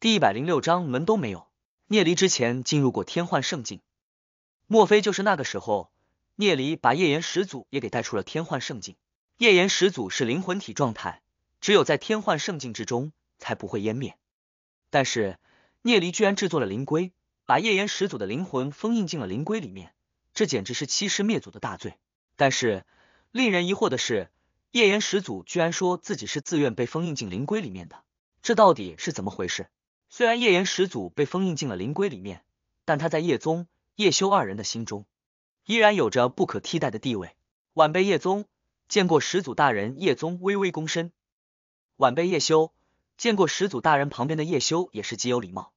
第一百零六章门都没有。聂离之前进入过天幻圣境，莫非就是那个时候，聂离把夜岩始祖也给带出了天幻圣境？夜岩始祖是灵魂体状态，只有在天幻圣境之中才不会湮灭。但是聂离居然制作了灵龟，把夜岩始祖的灵魂封印进了灵龟里面，这简直是欺师灭祖的大罪。但是令人疑惑的是，夜岩始祖居然说自己是自愿被封印进灵龟里面的，这到底是怎么回事？虽然叶岩始祖被封印进了灵龟里面，但他在叶宗、叶修二人的心中，依然有着不可替代的地位。晚辈叶宗见过始祖大人，叶宗微微躬身。晚辈叶修见过始祖大人。旁边的叶修也是极有礼貌。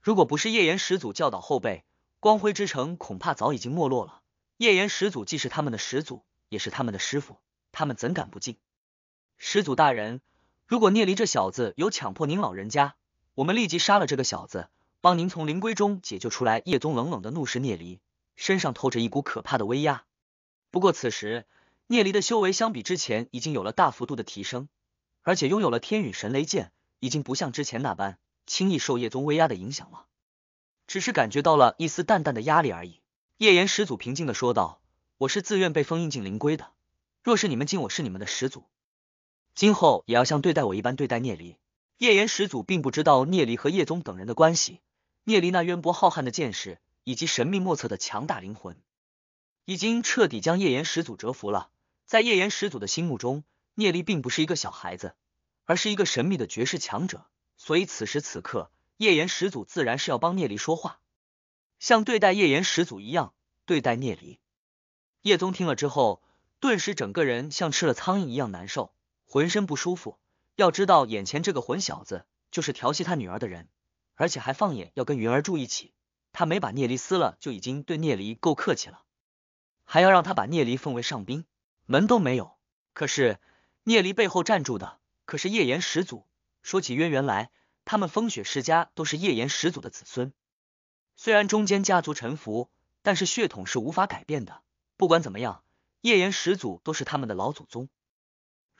如果不是叶岩始祖教导后辈，光辉之城恐怕早已经没落了。叶岩始祖既是他们的始祖，也是他们的师傅，他们怎敢不敬？始祖大人，如果聂离这小子有强迫您老人家。我们立即杀了这个小子，帮您从灵龟中解救出来。叶宗冷冷的怒视聂离，身上透着一股可怕的威压。不过此时，聂离的修为相比之前已经有了大幅度的提升，而且拥有了天羽神雷剑，已经不像之前那般轻易受叶宗威压的影响了，只是感觉到了一丝淡淡的压力而已。叶岩始祖平静的说道：“我是自愿被封印进灵龟的，若是你们敬我是你们的始祖，今后也要像对待我一般对待聂离。”叶岩始祖并不知道聂离和叶宗等人的关系，聂离那渊博浩瀚的见识以及神秘莫测的强大灵魂，已经彻底将叶岩始祖折服了。在叶岩始祖的心目中，聂离并不是一个小孩子，而是一个神秘的绝世强者。所以此时此刻，叶岩始祖自然是要帮聂离说话，像对待叶岩始祖一样对待聂离。叶宗听了之后，顿时整个人像吃了苍蝇一样难受，浑身不舒服。要知道，眼前这个混小子就是调戏他女儿的人，而且还放眼要跟云儿住一起。他没把聂离撕了，就已经对聂离够客气了，还要让他把聂离奉为上宾，门都没有。可是聂离背后站住的可是叶岩始祖，说起渊源来，他们风雪世家都是叶岩始祖的子孙。虽然中间家族沉浮，但是血统是无法改变的。不管怎么样，叶岩始祖都是他们的老祖宗。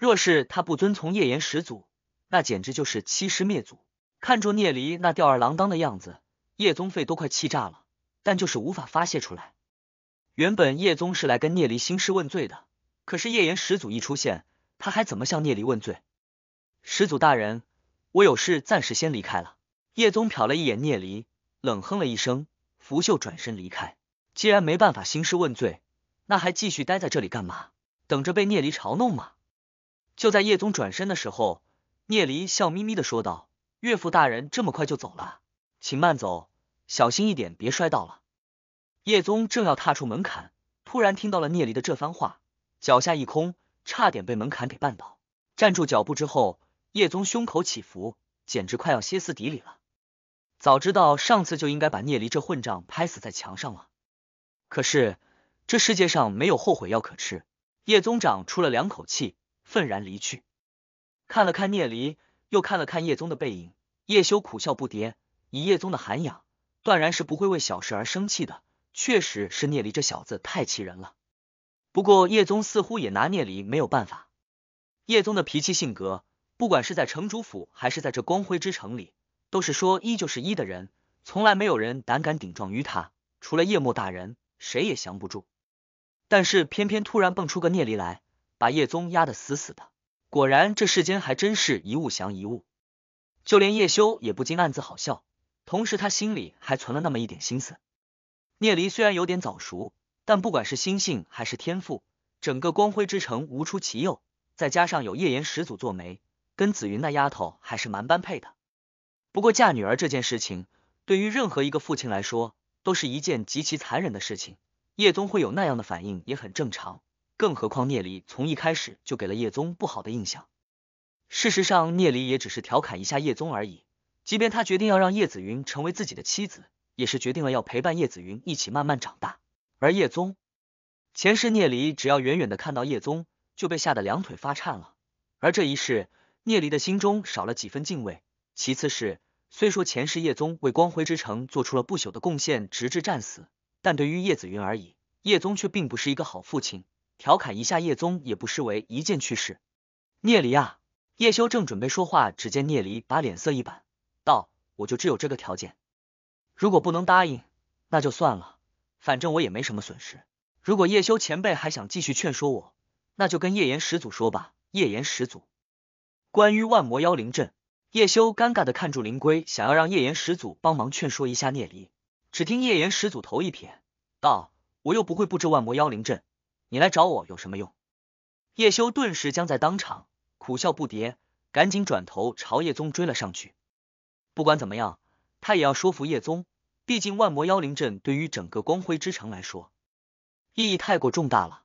若是他不遵从叶岩始祖，那简直就是欺师灭祖。看着聂离那吊儿郎当的样子，叶宗废都快气炸了，但就是无法发泄出来。原本叶宗是来跟聂离兴师问罪的，可是叶岩始祖一出现，他还怎么向聂离问罪？始祖大人，我有事，暂时先离开了。叶宗瞟了一眼聂离，冷哼了一声，拂袖转身离开。既然没办法兴师问罪，那还继续待在这里干嘛？等着被聂离嘲弄吗？就在叶宗转身的时候，聂离笑眯眯的说道：“岳父大人这么快就走了，请慢走，小心一点，别摔倒了。”叶宗正要踏出门槛，突然听到了聂离的这番话，脚下一空，差点被门槛给绊倒。站住脚步之后，叶宗胸口起伏，简直快要歇斯底里了。早知道上次就应该把聂离这混账拍死在墙上了。可是这世界上没有后悔药可吃。叶宗长出了两口气。愤然离去，看了看聂离，又看了看叶宗的背影，叶修苦笑不迭。以叶宗的涵养，断然是不会为小事而生气的。确实是聂离这小子太气人了。不过叶宗似乎也拿聂离没有办法。叶宗的脾气性格，不管是在城主府还是在这光辉之城里，都是说一就是一的人，从来没有人胆敢顶撞于他，除了叶墨大人，谁也降不住。但是偏偏突然蹦出个聂离来。把叶宗压得死死的，果然这世间还真是一物降一物。就连叶修也不禁暗自好笑，同时他心里还存了那么一点心思。聂离虽然有点早熟，但不管是心性还是天赋，整个光辉之城无出其右。再加上有叶岩始祖做媒，跟紫云那丫头还是蛮般配的。不过嫁女儿这件事情，对于任何一个父亲来说，都是一件极其残忍的事情。叶宗会有那样的反应，也很正常。更何况聂离从一开始就给了叶宗不好的印象。事实上，聂离也只是调侃一下叶宗而已。即便他决定要让叶子云成为自己的妻子，也是决定了要陪伴叶子云一起慢慢长大。而叶宗，前世聂离只要远远的看到叶宗，就被吓得两腿发颤了。而这一世，聂离的心中少了几分敬畏。其次是，虽说前世叶宗为光辉之城做出了不朽的贡献，直至战死，但对于叶子云而已，叶宗却并不是一个好父亲。调侃一下叶宗也不失为一件趣事。聂离啊，叶修正准备说话，只见聂离把脸色一板，道：“我就只有这个条件，如果不能答应，那就算了，反正我也没什么损失。如果叶修前辈还想继续劝说我，那就跟叶岩始祖说吧。”叶岩始祖，关于万魔妖灵阵，叶修尴尬的看住灵龟，想要让叶岩始祖帮忙劝说一下聂离。只听叶岩始祖头一撇，道：“我又不会布置万魔妖灵阵。”你来找我有什么用？叶修顿时僵在当场，苦笑不迭，赶紧转头朝叶宗追了上去。不管怎么样，他也要说服叶宗。毕竟万魔妖灵阵对于整个光辉之城来说，意义太过重大了。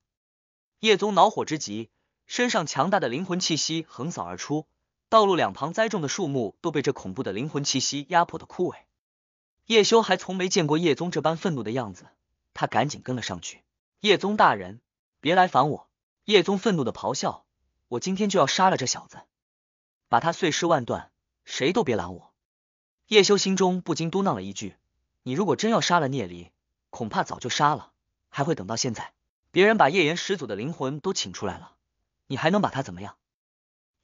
叶宗恼火之极，身上强大的灵魂气息横扫而出，道路两旁栽种的树木都被这恐怖的灵魂气息压迫的枯萎。叶修还从没见过叶宗这般愤怒的样子，他赶紧跟了上去。叶宗大人。别来烦我！叶宗愤怒的咆哮，我今天就要杀了这小子，把他碎尸万段，谁都别拦我！叶修心中不禁嘟囔了一句：“你如果真要杀了聂离，恐怕早就杀了，还会等到现在？别人把叶岩始祖的灵魂都请出来了，你还能把他怎么样？”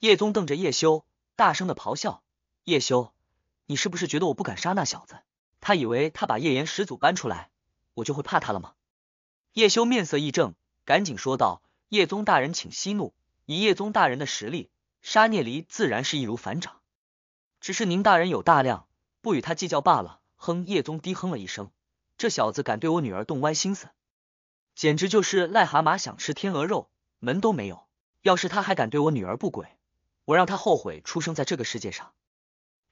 叶宗瞪着叶修，大声的咆哮：“叶修，你是不是觉得我不敢杀那小子？他以为他把叶岩始祖搬出来，我就会怕他了吗？”叶修面色一正。赶紧说道：“叶宗大人，请息怒。以叶宗大人的实力，杀聂离自然是易如反掌。只是宁大人有大量，不与他计较罢了。”哼，叶宗低哼了一声：“这小子敢对我女儿动歪心思，简直就是癞蛤蟆想吃天鹅肉，门都没有！要是他还敢对我女儿不轨，我让他后悔出生在这个世界上。”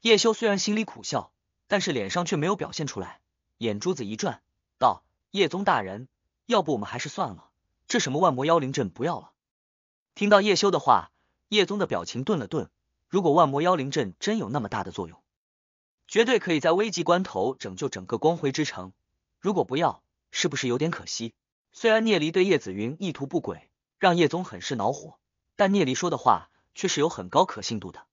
叶修虽然心里苦笑，但是脸上却没有表现出来，眼珠子一转，道：“叶宗大人，要不我们还是算了。”这什么万魔妖灵阵不要了？听到叶修的话，叶宗的表情顿了顿。如果万魔妖灵阵真有那么大的作用，绝对可以在危急关头拯救整个光辉之城。如果不要，是不是有点可惜？虽然聂离对叶子云意图不轨，让叶宗很是恼火，但聂离说的话却是有很高可信度的。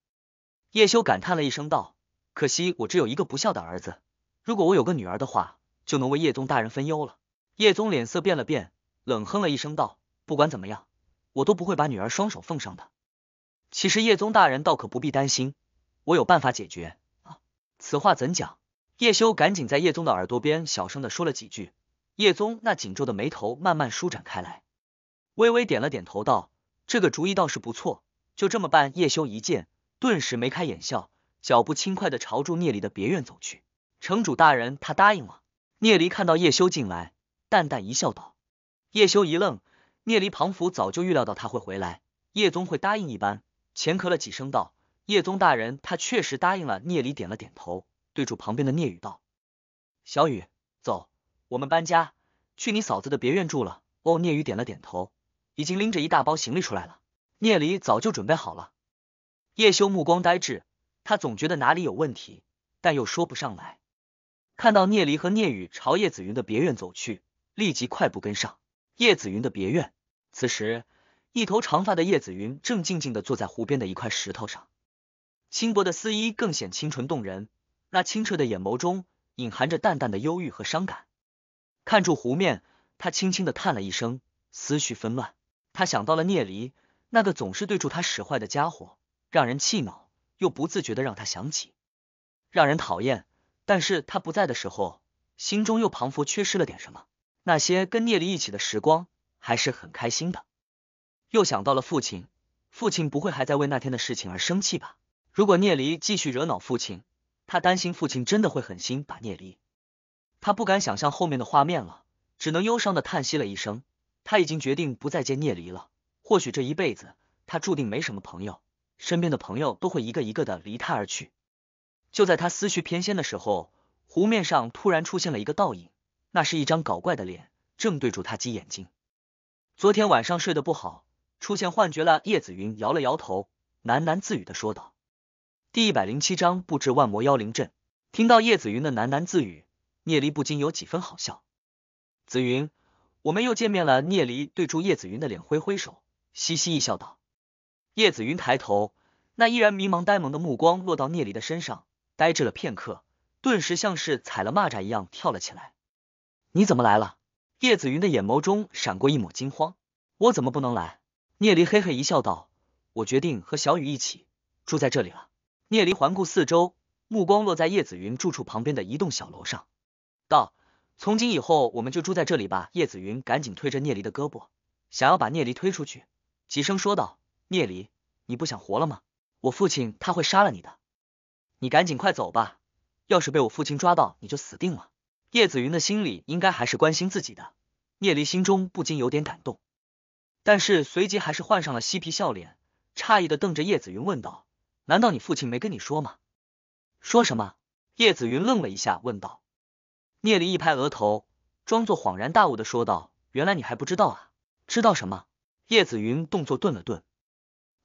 叶修感叹了一声道：“可惜我只有一个不孝的儿子，如果我有个女儿的话，就能为叶宗大人分忧了。”叶宗脸色变了变。冷哼了一声，道：“不管怎么样，我都不会把女儿双手奉上的。”其实叶宗大人倒可不必担心，我有办法解决。啊。”此话怎讲？叶修赶紧在叶宗的耳朵边小声的说了几句，叶宗那紧皱的眉头慢慢舒展开来，微微点了点头，道：“这个主意倒是不错，就这么办。”叶修一见，顿时眉开眼笑，脚步轻快的朝住聂离的别院走去。城主大人他答应了。聂离看到叶修进来，淡淡一笑，道：叶修一愣，聂离庞福早就预料到他会回来，叶宗会答应一般，前咳了几声道：“叶宗大人，他确实答应了。”聂离点了点头，对住旁边的聂宇道：“小雨，走，我们搬家，去你嫂子的别院住了。”哦，聂雨点了点头，已经拎着一大包行李出来了。聂离早就准备好了。叶修目光呆滞，他总觉得哪里有问题，但又说不上来。看到聂离和聂雨朝叶子云的别院走去，立即快步跟上。叶子云的别院，此时一头长发的叶子云正静静的坐在湖边的一块石头上，轻薄的丝衣更显清纯动人。那清澈的眼眸中隐含着淡淡的忧郁和伤感。看住湖面，他轻轻的叹了一声，思绪纷乱。他想到了聂离，那个总是对住他使坏的家伙，让人气恼，又不自觉的让他想起，让人讨厌。但是他不在的时候，心中又仿佛缺失了点什么。那些跟聂离一起的时光还是很开心的，又想到了父亲，父亲不会还在为那天的事情而生气吧？如果聂离继续惹恼父亲，他担心父亲真的会狠心把聂离，他不敢想象后面的画面了，只能忧伤的叹息了一声。他已经决定不再见聂离了，或许这一辈子他注定没什么朋友，身边的朋友都会一个一个的离他而去。就在他思绪偏跹的时候，湖面上突然出现了一个倒影。那是一张搞怪的脸，正对住他挤眼睛。昨天晚上睡得不好，出现幻觉了。叶子云摇了摇头，喃喃自语的说道：“第一百零七章布置万魔妖灵阵。”听到叶子云的喃喃自语，聂离不禁有几分好笑。子云，我们又见面了。聂离对住叶子云的脸挥挥手，嘻嘻一笑道。叶子云抬头，那依然迷茫呆萌的目光落到聂离的身上，呆滞了片刻，顿时像是踩了蚂蚱一样跳了起来。你怎么来了？叶子云的眼眸中闪过一抹惊慌。我怎么不能来？聂离嘿嘿一笑，道：“我决定和小雨一起住在这里了。”聂离环顾四周，目光落在叶子云住处旁边的一栋小楼上，道：“从今以后，我们就住在这里吧。”叶子云赶紧推着聂离的胳膊，想要把聂离推出去，急声说道：“聂离，你不想活了吗？我父亲他会杀了你的，你赶紧快走吧！要是被我父亲抓到，你就死定了。”叶子云的心里应该还是关心自己的，聂离心中不禁有点感动，但是随即还是换上了嬉皮笑脸，诧异的瞪着叶子云问道：“难道你父亲没跟你说吗？”“说什么？”叶子云愣了一下问道。聂离一拍额头，装作恍然大悟的说道：“原来你还不知道啊！”“知道什么？”叶子云动作顿了顿：“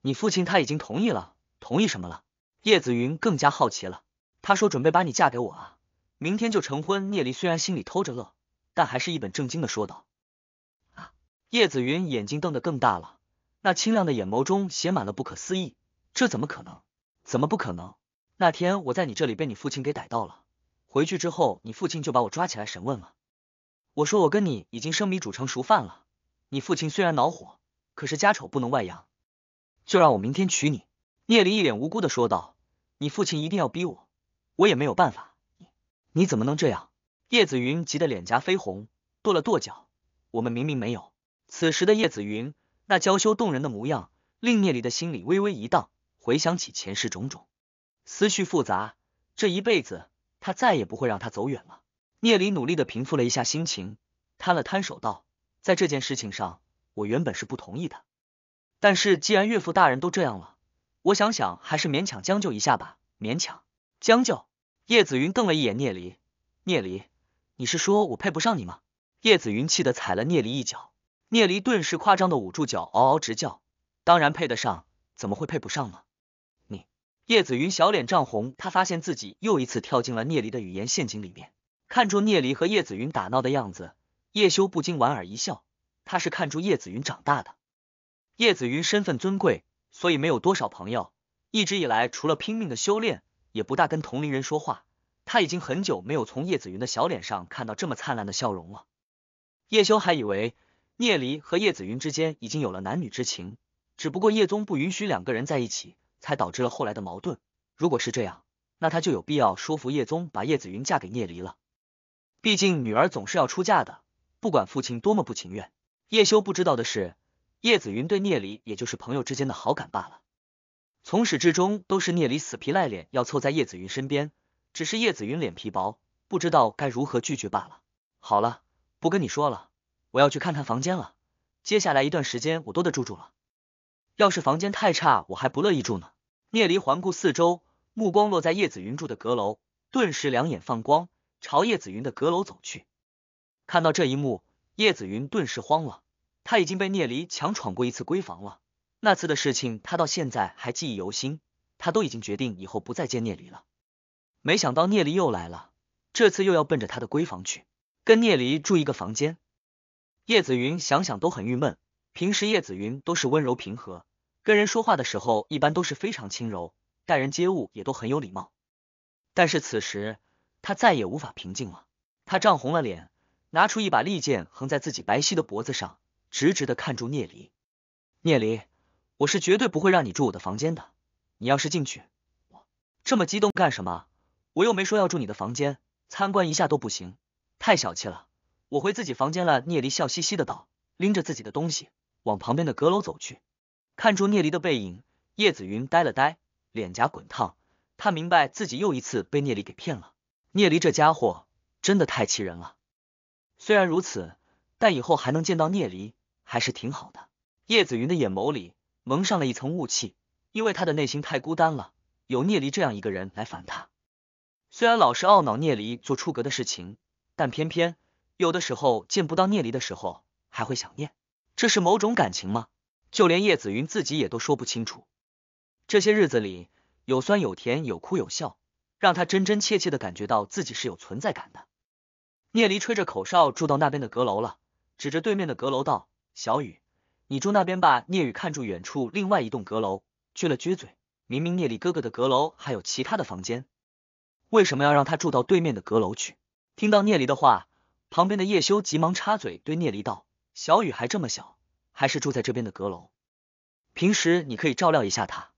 你父亲他已经同意了，同意什么了？”叶子云更加好奇了：“他说准备把你嫁给我啊。”明天就成婚。聂离虽然心里偷着乐，但还是一本正经的说道。啊！叶子云眼睛瞪得更大了，那清亮的眼眸中写满了不可思议。这怎么可能？怎么不可能？那天我在你这里被你父亲给逮到了，回去之后你父亲就把我抓起来审问了。我说我跟你已经生米煮成熟饭了。你父亲虽然恼火，可是家丑不能外扬，就让我明天娶你。聂离一脸无辜的说道。你父亲一定要逼我，我也没有办法。你怎么能这样？叶子云急得脸颊绯红，跺了跺脚。我们明明没有。此时的叶子云那娇羞动人的模样，令聂离的心里微微一荡。回想起前世种种，思绪复杂。这一辈子，他再也不会让她走远了。聂离努力的平复了一下心情，摊了摊手道：“在这件事情上，我原本是不同意的。但是既然岳父大人都这样了，我想想还是勉强将就一下吧。勉强将就。”叶子云瞪了一眼聂离，聂离，你是说我配不上你吗？叶子云气得踩了聂离一脚，聂离顿时夸张的捂住脚，嗷嗷直叫。当然配得上，怎么会配不上呢？你，叶子云小脸涨红，他发现自己又一次跳进了聂离的语言陷阱里面。看住聂离和叶子云打闹的样子，叶修不禁莞尔一笑。他是看住叶子云长大的，叶子云身份尊贵，所以没有多少朋友，一直以来除了拼命的修炼。也不大跟同龄人说话，他已经很久没有从叶子云的小脸上看到这么灿烂的笑容了。叶修还以为聂离和叶子云之间已经有了男女之情，只不过叶宗不允许两个人在一起，才导致了后来的矛盾。如果是这样，那他就有必要说服叶宗把叶子云嫁给聂离了。毕竟女儿总是要出嫁的，不管父亲多么不情愿。叶修不知道的是，叶子云对聂离也就是朋友之间的好感罢了。从始至终都是聂离死皮赖脸要凑在叶子云身边，只是叶子云脸皮薄，不知道该如何拒绝罢了。好了，不跟你说了，我要去看看房间了。接下来一段时间我多得住住了，要是房间太差，我还不乐意住呢。聂离环顾四周，目光落在叶子云住的阁楼，顿时两眼放光，朝叶子云的阁楼走去。看到这一幕，叶子云顿时慌了，他已经被聂离强闯过一次闺房了。那次的事情，他到现在还记忆犹新。他都已经决定以后不再见聂离了。没想到聂离又来了，这次又要奔着他的闺房去，跟聂离住一个房间。叶子云想想都很郁闷。平时叶子云都是温柔平和，跟人说话的时候一般都是非常轻柔，待人接物也都很有礼貌。但是此时他再也无法平静了，他涨红了脸，拿出一把利剑横在自己白皙的脖子上，直直的看住聂离。聂离。我是绝对不会让你住我的房间的，你要是进去，我这么激动干什么？我又没说要住你的房间，参观一下都不行，太小气了。我回自己房间了。聂离笑嘻嘻的道，拎着自己的东西往旁边的阁楼走去。看住聂离的背影，叶子云呆了呆，脸颊滚烫，他明白自己又一次被聂离给骗了。聂离这家伙真的太气人了。虽然如此，但以后还能见到聂离，还是挺好的。叶子云的眼眸里。蒙上了一层雾气，因为他的内心太孤单了。有聂离这样一个人来烦他，虽然老是懊恼聂离做出格的事情，但偏偏有的时候见不到聂离的时候还会想念，这是某种感情吗？就连叶子云自己也都说不清楚。这些日子里，有酸有甜，有哭有笑，让他真真切切的感觉到自己是有存在感的。聂离吹着口哨住到那边的阁楼了，指着对面的阁楼道：“小雨。”你住那边吧。聂雨看住远处另外一栋阁楼，撅了撅嘴。明明聂离哥哥的阁楼还有其他的房间，为什么要让他住到对面的阁楼去？听到聂离的话，旁边的叶修急忙插嘴，对聂离道：“小雨还这么小，还是住在这边的阁楼。平时你可以照料一下他。”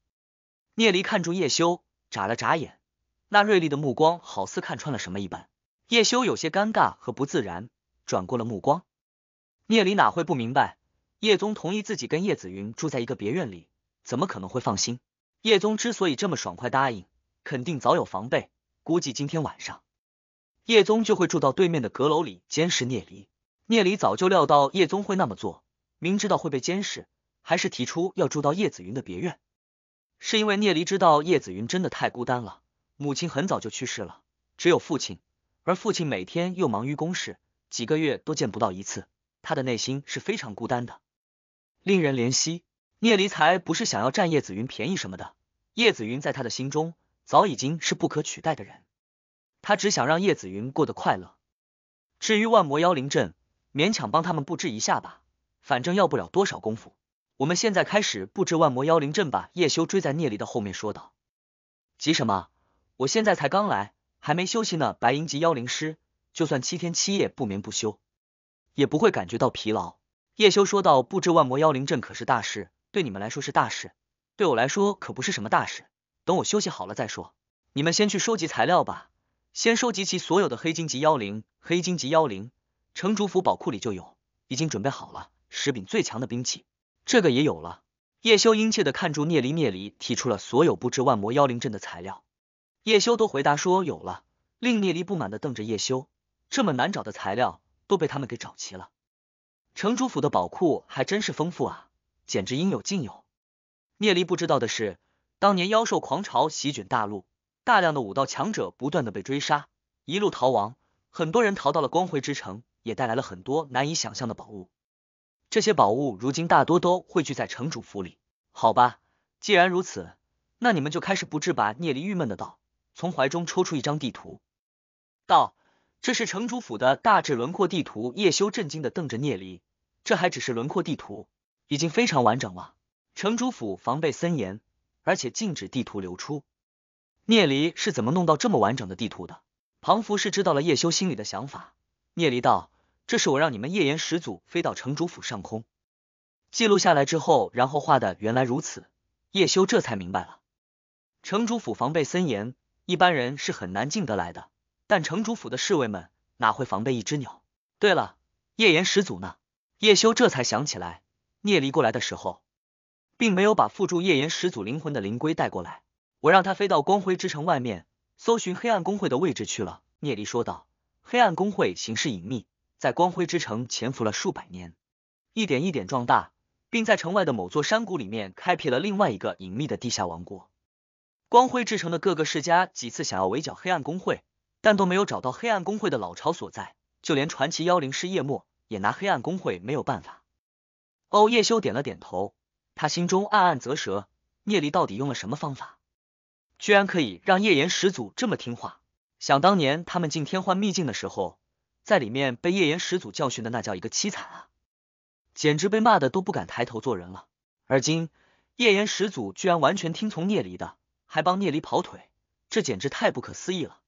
聂离看住叶修，眨了眨眼，那锐利的目光好似看穿了什么一般。叶修有些尴尬和不自然，转过了目光。聂离哪会不明白？叶宗同意自己跟叶子云住在一个别院里，怎么可能会放心？叶宗之所以这么爽快答应，肯定早有防备，估计今天晚上叶宗就会住到对面的阁楼里监视聂离。聂离早就料到叶宗会那么做，明知道会被监视，还是提出要住到叶子云的别院，是因为聂离知道叶子云真的太孤单了，母亲很早就去世了，只有父亲，而父亲每天又忙于公事，几个月都见不到一次，他的内心是非常孤单的。令人怜惜。聂离才不是想要占叶子云便宜什么的，叶子云在他的心中早已经是不可取代的人，他只想让叶子云过得快乐。至于万魔妖灵阵，勉强帮他们布置一下吧，反正要不了多少功夫。我们现在开始布置万魔妖灵阵吧。叶修追在聂离的后面说道：“急什么？我现在才刚来，还没休息呢。白银级妖灵师，就算七天七夜不眠不休，也不会感觉到疲劳。”叶修说道：“布置万魔妖灵阵可是大事，对你们来说是大事，对我来说可不是什么大事。等我休息好了再说，你们先去收集材料吧，先收集齐所有的黑金级妖灵。黑金级妖灵，城主府宝库里就有，已经准备好了。十柄最强的兵器，这个也有了。”叶修殷切的看住聂离，聂离提出了所有布置万魔妖灵阵的材料，叶修都回答说有了。令聂离不满的瞪着叶修，这么难找的材料都被他们给找齐了。城主府的宝库还真是丰富啊，简直应有尽有。聂离不知道的是，当年妖兽狂潮席卷大陆，大量的武道强者不断的被追杀，一路逃亡，很多人逃到了光辉之城，也带来了很多难以想象的宝物。这些宝物如今大多都汇聚在城主府里。好吧，既然如此，那你们就开始布置吧。聂离郁闷的道，从怀中抽出一张地图，道。这是城主府的大致轮廓地图。叶修震惊的瞪着聂离，这还只是轮廓地图，已经非常完整了。城主府防备森严，而且禁止地图流出。聂离是怎么弄到这么完整的地图的？庞福是知道了叶修心里的想法。聂离道：“这是我让你们叶岩始祖飞到城主府上空，记录下来之后，然后画的。”原来如此，叶修这才明白了。城主府防备森严，一般人是很难进得来的。但城主府的侍卫们哪会防备一只鸟？对了，叶岩始祖呢？叶修这才想起来，聂离过来的时候，并没有把附住叶岩始祖灵魂的灵龟带过来。我让他飞到光辉之城外面搜寻黑暗工会的位置去了。聂离说道：“黑暗工会行事隐秘，在光辉之城潜伏了数百年，一点一点壮大，并在城外的某座山谷里面开辟了另外一个隐秘的地下王国。光辉之城的各个世家几次想要围剿黑暗工会。”但都没有找到黑暗工会的老巢所在，就连传奇妖灵师叶莫也拿黑暗工会没有办法。哦，叶修点了点头，他心中暗暗啧舌：聂离到底用了什么方法，居然可以让叶岩始祖这么听话？想当年他们进天幻秘境的时候，在里面被叶岩始祖教训的那叫一个凄惨啊，简直被骂的都不敢抬头做人了。而今叶岩始祖居然完全听从聂离的，还帮聂离跑腿，这简直太不可思议了。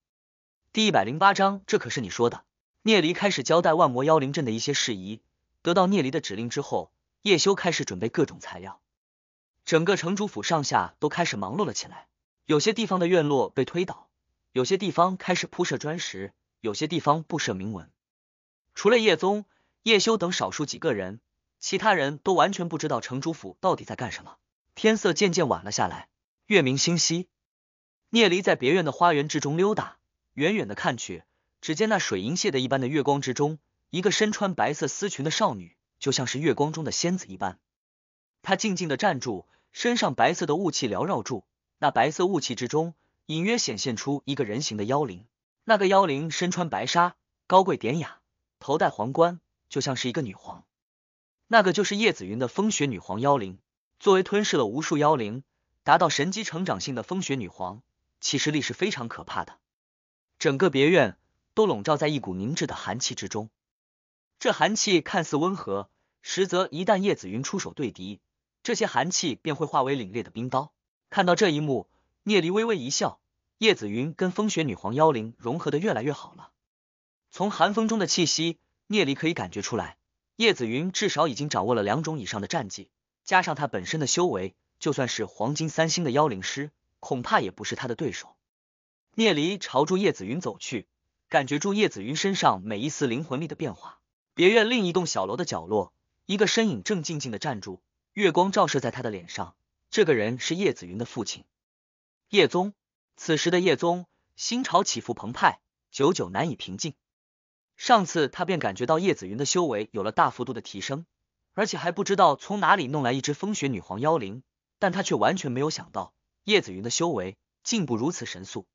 第一百零八章，这可是你说的。聂离开始交代万魔妖灵阵的一些事宜。得到聂离的指令之后，叶修开始准备各种材料。整个城主府上下都开始忙碌了起来。有些地方的院落被推倒，有些地方开始铺设砖石，有些地方布设铭文。除了叶宗、叶修等少数几个人，其他人都完全不知道城主府到底在干什么。天色渐渐晚了下来，月明星稀。聂离在别院的花园之中溜达。远远的看去，只见那水银泻的一般的月光之中，一个身穿白色丝裙的少女，就像是月光中的仙子一般。她静静的站住，身上白色的雾气缭绕住。那白色雾气之中，隐约显现出一个人形的妖灵。那个妖灵身穿白纱，高贵典雅，头戴皇冠，就像是一个女皇。那个就是叶子云的风雪女皇妖灵。作为吞噬了无数妖灵，达到神级成长性的风雪女皇，其实力是非常可怕的。整个别院都笼罩在一股凝滞的寒气之中，这寒气看似温和，实则一旦叶子云出手对敌，这些寒气便会化为凛冽的冰刀。看到这一幕，聂离微微一笑。叶子云跟风雪女皇妖灵融合的越来越好了，从寒风中的气息，聂离可以感觉出来，叶子云至少已经掌握了两种以上的战技，加上他本身的修为，就算是黄金三星的妖灵师，恐怕也不是他的对手。聂离朝住叶子云走去，感觉住叶子云身上每一丝灵魂力的变化。别院另一栋小楼的角落，一个身影正静静的站住，月光照射在他的脸上。这个人是叶子云的父亲叶宗。此时的叶宗心潮起伏澎湃，久久难以平静。上次他便感觉到叶子云的修为有了大幅度的提升，而且还不知道从哪里弄来一只风雪女皇妖灵，但他却完全没有想到叶子云的修为进步如此神速。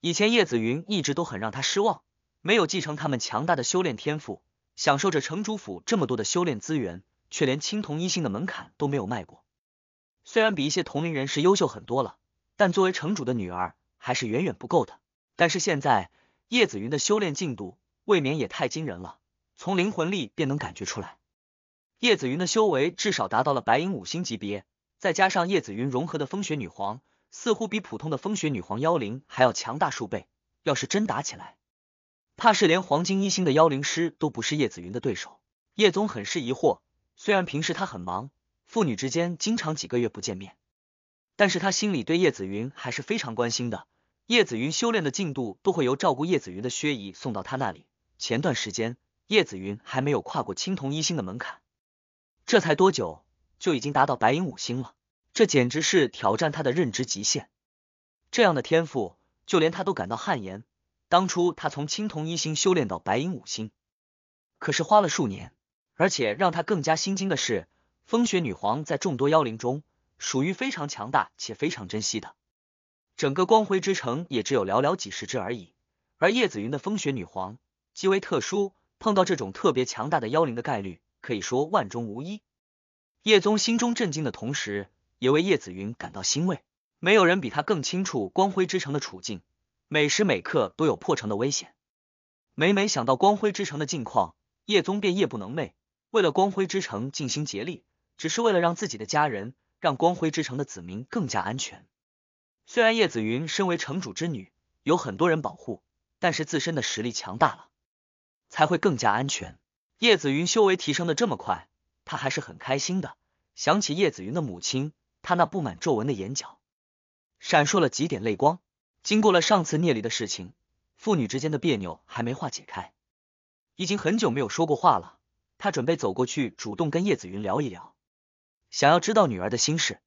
以前叶子云一直都很让他失望，没有继承他们强大的修炼天赋，享受着城主府这么多的修炼资源，却连青铜一星的门槛都没有迈过。虽然比一些同龄人是优秀很多了，但作为城主的女儿，还是远远不够的。但是现在叶子云的修炼进度未免也太惊人了，从灵魂力便能感觉出来。叶子云的修为至少达到了白银五星级别，再加上叶子云融合的风雪女皇。似乎比普通的风雪女皇妖灵还要强大数倍，要是真打起来，怕是连黄金一星的妖灵师都不是叶子云的对手。叶宗很是疑惑，虽然平时他很忙，父女之间经常几个月不见面，但是他心里对叶子云还是非常关心的。叶子云修炼的进度都会由照顾叶子云的薛姨送到他那里。前段时间，叶子云还没有跨过青铜一星的门槛，这才多久，就已经达到白银五星了。这简直是挑战他的认知极限，这样的天赋，就连他都感到汗颜。当初他从青铜一星修炼到白银五星，可是花了数年。而且让他更加心惊的是，风雪女皇在众多妖灵中属于非常强大且非常珍惜的，整个光辉之城也只有寥寥几十只而已。而叶子云的风雪女皇极为特殊，碰到这种特别强大的妖灵的概率，可以说万中无一。叶宗心中震惊的同时。也为叶子云感到欣慰。没有人比他更清楚光辉之城的处境，每时每刻都有破城的危险。每每想到光辉之城的境况，叶宗便夜不能寐，为了光辉之城尽心竭力，只是为了让自己的家人，让光辉之城的子民更加安全。虽然叶子云身为城主之女，有很多人保护，但是自身的实力强大了，才会更加安全。叶子云修为提升的这么快，他还是很开心的。想起叶子云的母亲。他那布满皱纹的眼角闪烁了几点泪光。经过了上次聂离的事情，父女之间的别扭还没化解开，已经很久没有说过话了。他准备走过去，主动跟叶子云聊一聊，想要知道女儿的心事。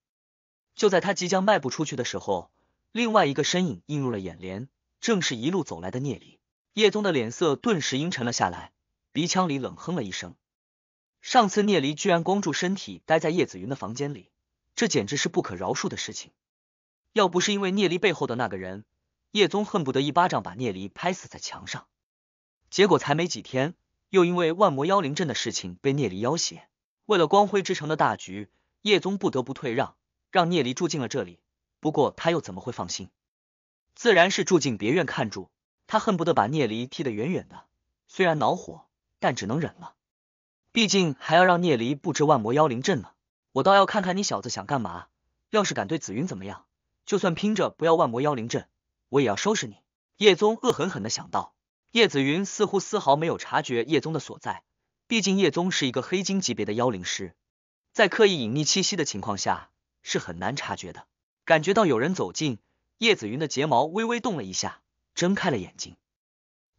就在他即将迈步出去的时候，另外一个身影映入了眼帘，正是一路走来的聂离。叶宗的脸色顿时阴沉了下来，鼻腔里冷哼了一声。上次聂离居然光住身体待在叶子云的房间里。这简直是不可饶恕的事情！要不是因为聂离背后的那个人，叶宗恨不得一巴掌把聂离拍死在墙上。结果才没几天，又因为万魔妖灵阵的事情被聂离要挟。为了光辉之城的大局，叶宗不得不退让，让聂离住进了这里。不过他又怎么会放心？自然是住进别院看住他，恨不得把聂离踢得远远的。虽然恼火，但只能忍了。毕竟还要让聂离布置万魔妖灵阵呢。我倒要看看你小子想干嘛！要是敢对紫云怎么样，就算拼着不要万魔妖灵阵，我也要收拾你！叶宗恶狠狠的想到。叶子云似乎丝毫没有察觉叶宗的所在，毕竟叶宗是一个黑金级别的妖灵师，在刻意隐匿气息的情况下，是很难察觉的。感觉到有人走近，叶子云的睫毛微微动了一下，睁开了眼睛。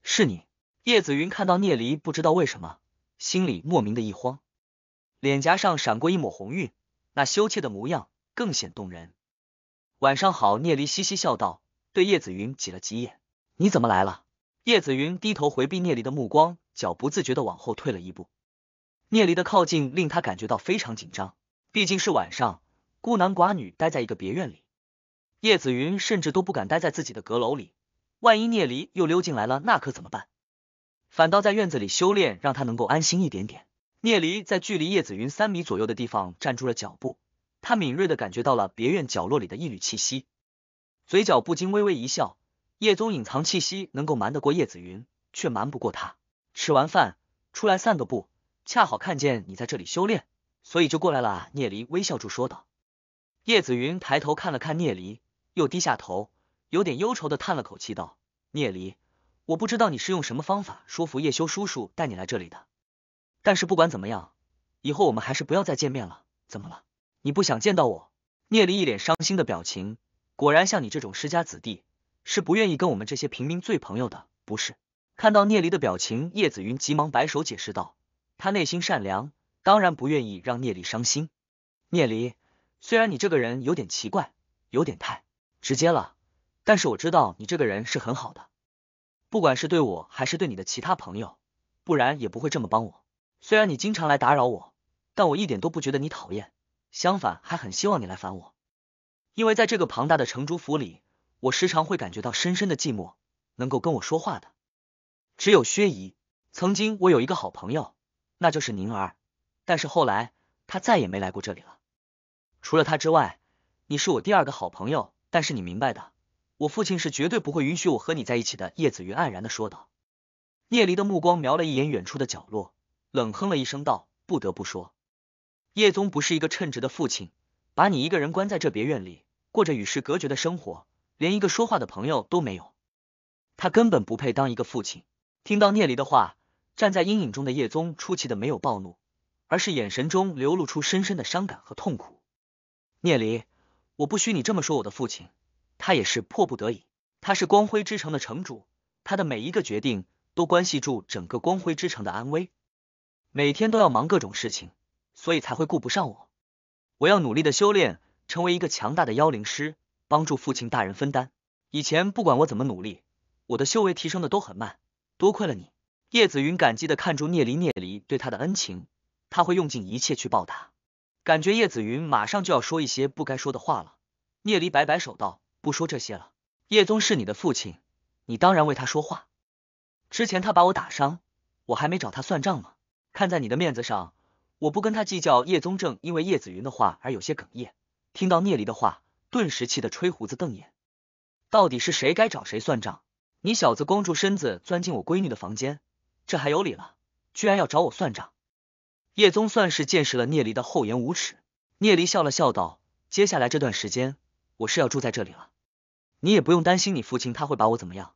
是你！叶子云看到聂离，不知道为什么，心里莫名的一慌。脸颊上闪过一抹红晕，那羞怯的模样更显动人。晚上好，聂离嘻嘻笑道，对叶子云挤了挤眼。你怎么来了？叶子云低头回避聂离的目光，脚不自觉的往后退了一步。聂离的靠近令他感觉到非常紧张，毕竟是晚上，孤男寡女待在一个别院里，叶子云甚至都不敢待在自己的阁楼里，万一聂离又溜进来了，那可怎么办？反倒在院子里修炼，让他能够安心一点点。聂离在距离叶子云三米左右的地方站住了脚步，他敏锐的感觉到了别院角落里的一缕气息，嘴角不禁微微一笑。叶宗隐藏气息能够瞒得过叶子云，却瞒不过他。吃完饭出来散个步，恰好看见你在这里修炼，所以就过来了。聂离微笑住说道。叶子云抬头看了看聂离，又低下头，有点忧愁的叹了口气道：“聂离，我不知道你是用什么方法说服叶修叔叔带你来这里的。”但是不管怎么样，以后我们还是不要再见面了。怎么了？你不想见到我？聂离一脸伤心的表情。果然，像你这种世家子弟，是不愿意跟我们这些平民最朋友的，不是？看到聂离的表情，叶子云急忙摆手解释道：“他内心善良，当然不愿意让聂离伤心。聂离，虽然你这个人有点奇怪，有点太直接了，但是我知道你这个人是很好的，不管是对我还是对你的其他朋友，不然也不会这么帮我。”虽然你经常来打扰我，但我一点都不觉得你讨厌，相反还很希望你来烦我，因为在这个庞大的城主府里，我时常会感觉到深深的寂寞，能够跟我说话的只有薛姨。曾经我有一个好朋友，那就是宁儿，但是后来他再也没来过这里了。除了他之外，你是我第二个好朋友，但是你明白的，我父亲是绝对不会允许我和你在一起的。”叶子云黯然的说道。聂离的目光瞄了一眼远处的角落。冷哼了一声，道：“不得不说，叶宗不是一个称职的父亲，把你一个人关在这别院里，过着与世隔绝的生活，连一个说话的朋友都没有，他根本不配当一个父亲。”听到聂离的话，站在阴影中的叶宗出奇的没有暴怒，而是眼神中流露出深深的伤感和痛苦。聂离，我不许你这么说我的父亲，他也是迫不得已，他是光辉之城的城主，他的每一个决定都关系住整个光辉之城的安危。每天都要忙各种事情，所以才会顾不上我。我要努力的修炼，成为一个强大的妖灵师，帮助父亲大人分担。以前不管我怎么努力，我的修为提升的都很慢，多亏了你。叶子云感激的看住聂离，聂离对他的恩情，他会用尽一切去报答。感觉叶子云马上就要说一些不该说的话了，聂离摆摆手道：“不说这些了，叶宗是你的父亲，你当然为他说话。之前他把我打伤，我还没找他算账呢。”看在你的面子上，我不跟他计较。叶宗正因为叶子云的话而有些哽咽，听到聂离的话，顿时气得吹胡子瞪眼。到底是谁该找谁算账？你小子光着身子钻进我闺女的房间，这还有理了？居然要找我算账！叶宗算是见识了聂离的厚颜无耻。聂离笑了笑道：“接下来这段时间，我是要住在这里了。你也不用担心你父亲，他会把我怎么样？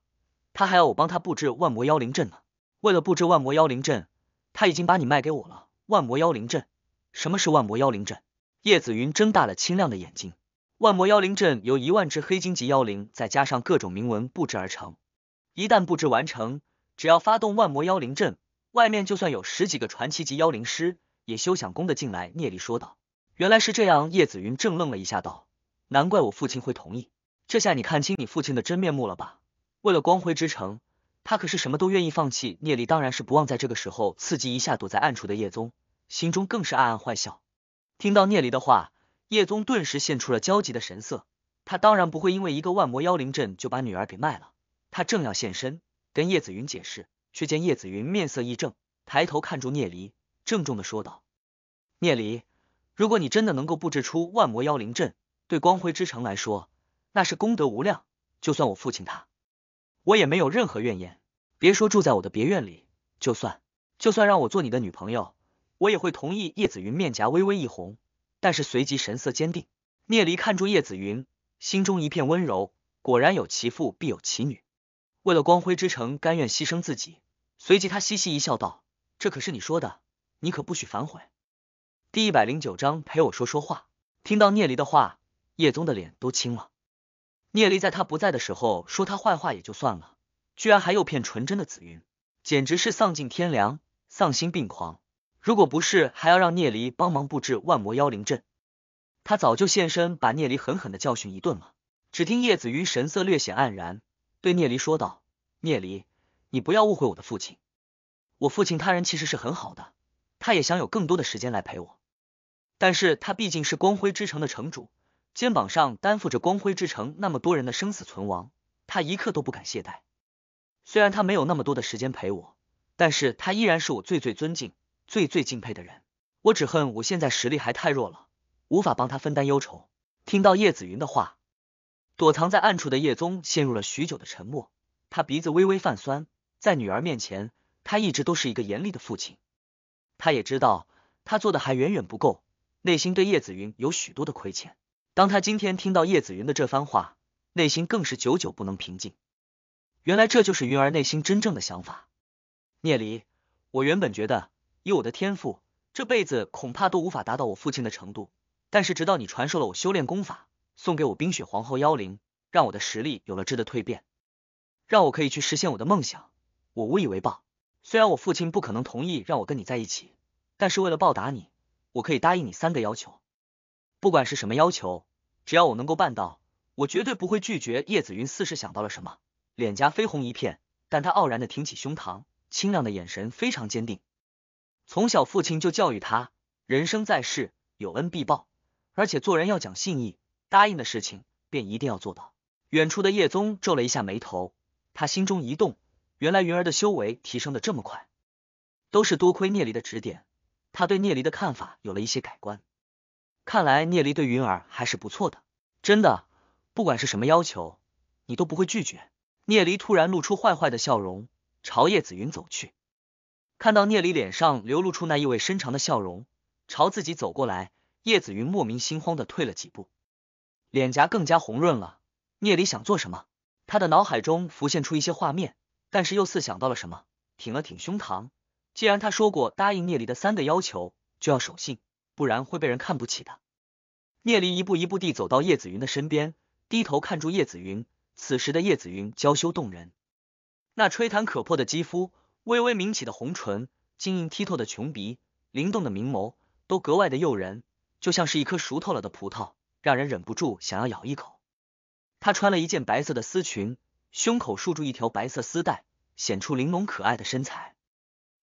他还要我帮他布置万魔妖灵阵呢。为了布置万魔妖灵阵。”他已经把你卖给我了。万魔妖灵阵，什么是万魔妖灵阵？叶子云睁大了清亮的眼睛。万魔妖灵阵由一万只黑金级妖灵，再加上各种铭文布置而成。一旦布置完成，只要发动万魔妖灵阵，外面就算有十几个传奇级妖灵师，也休想攻得进来。聂离说道。原来是这样，叶子云正愣了一下，道：“难怪我父亲会同意。这下你看清你父亲的真面目了吧？为了光辉之城。”他可是什么都愿意放弃，聂离当然是不忘在这个时候刺激一下躲在暗处的叶宗，心中更是暗暗坏笑。听到聂离的话，叶宗顿时现出了焦急的神色。他当然不会因为一个万魔妖灵阵就把女儿给卖了。他正要现身跟叶子云解释，却见叶子云面色一正，抬头看住聂离，郑重的说道：“聂离，如果你真的能够布置出万魔妖灵阵，对光辉之城来说，那是功德无量。就算我父亲他……”我也没有任何怨言，别说住在我的别院里，就算，就算让我做你的女朋友，我也会同意。叶子云面颊微微一红，但是随即神色坚定。聂离看住叶子云，心中一片温柔。果然有其父必有其女，为了光辉之城甘愿牺牲自己。随即他嘻嘻一笑，道：“这可是你说的，你可不许反悔。”第一百零九章陪我说说话。听到聂离的话，叶宗的脸都青了。聂离在他不在的时候说他坏话也就算了，居然还诱骗纯真的紫云，简直是丧尽天良、丧心病狂！如果不是还要让聂离帮忙布置万魔妖灵阵，他早就现身把聂离狠狠的教训一顿了。只听叶子云神色略显黯然，对聂离说道：“聂离，你不要误会我的父亲，我父亲他人其实是很好的，他也想有更多的时间来陪我，但是他毕竟是光辉之城的城主。”肩膀上担负着光辉之城那么多人的生死存亡，他一刻都不敢懈怠。虽然他没有那么多的时间陪我，但是他依然是我最最尊敬、最最敬佩的人。我只恨我现在实力还太弱了，无法帮他分担忧愁。听到叶子云的话，躲藏在暗处的叶宗陷入了许久的沉默。他鼻子微微泛酸，在女儿面前，他一直都是一个严厉的父亲。他也知道他做的还远远不够，内心对叶子云有许多的亏欠。当他今天听到叶子云的这番话，内心更是久久不能平静。原来这就是云儿内心真正的想法。聂离，我原本觉得以我的天赋，这辈子恐怕都无法达到我父亲的程度。但是直到你传授了我修炼功法，送给我冰雪皇后妖灵，让我的实力有了质的蜕变，让我可以去实现我的梦想，我无以为报。虽然我父亲不可能同意让我跟你在一起，但是为了报答你，我可以答应你三个要求，不管是什么要求。只要我能够办到，我绝对不会拒绝。叶子云似是想到了什么，脸颊绯红一片，但他傲然的挺起胸膛，清亮的眼神非常坚定。从小父亲就教育他，人生在世有恩必报，而且做人要讲信义，答应的事情便一定要做到。远处的叶宗皱了一下眉头，他心中一动，原来云儿的修为提升的这么快，都是多亏聂离的指点。他对聂离的看法有了一些改观。看来聂离对云儿还是不错的，真的，不管是什么要求，你都不会拒绝。聂离突然露出坏坏的笑容，朝叶子云走去。看到聂离脸上流露出那意味深长的笑容，朝自己走过来，叶子云莫名心慌的退了几步，脸颊更加红润了。聂离想做什么？他的脑海中浮现出一些画面，但是又似想到了什么，挺了挺胸膛。既然他说过答应聂离的三个要求，就要守信。不然会被人看不起的。聂离一步一步地走到叶子云的身边，低头看住叶子云。此时的叶子云娇羞动人，那吹弹可破的肌肤，微微抿起的红唇，晶莹剔透的琼鼻，灵动的明眸，都格外的诱人，就像是一颗熟透了的葡萄，让人忍不住想要咬一口。她穿了一件白色的丝裙，胸口束住一条白色丝带，显出玲珑可爱的身材，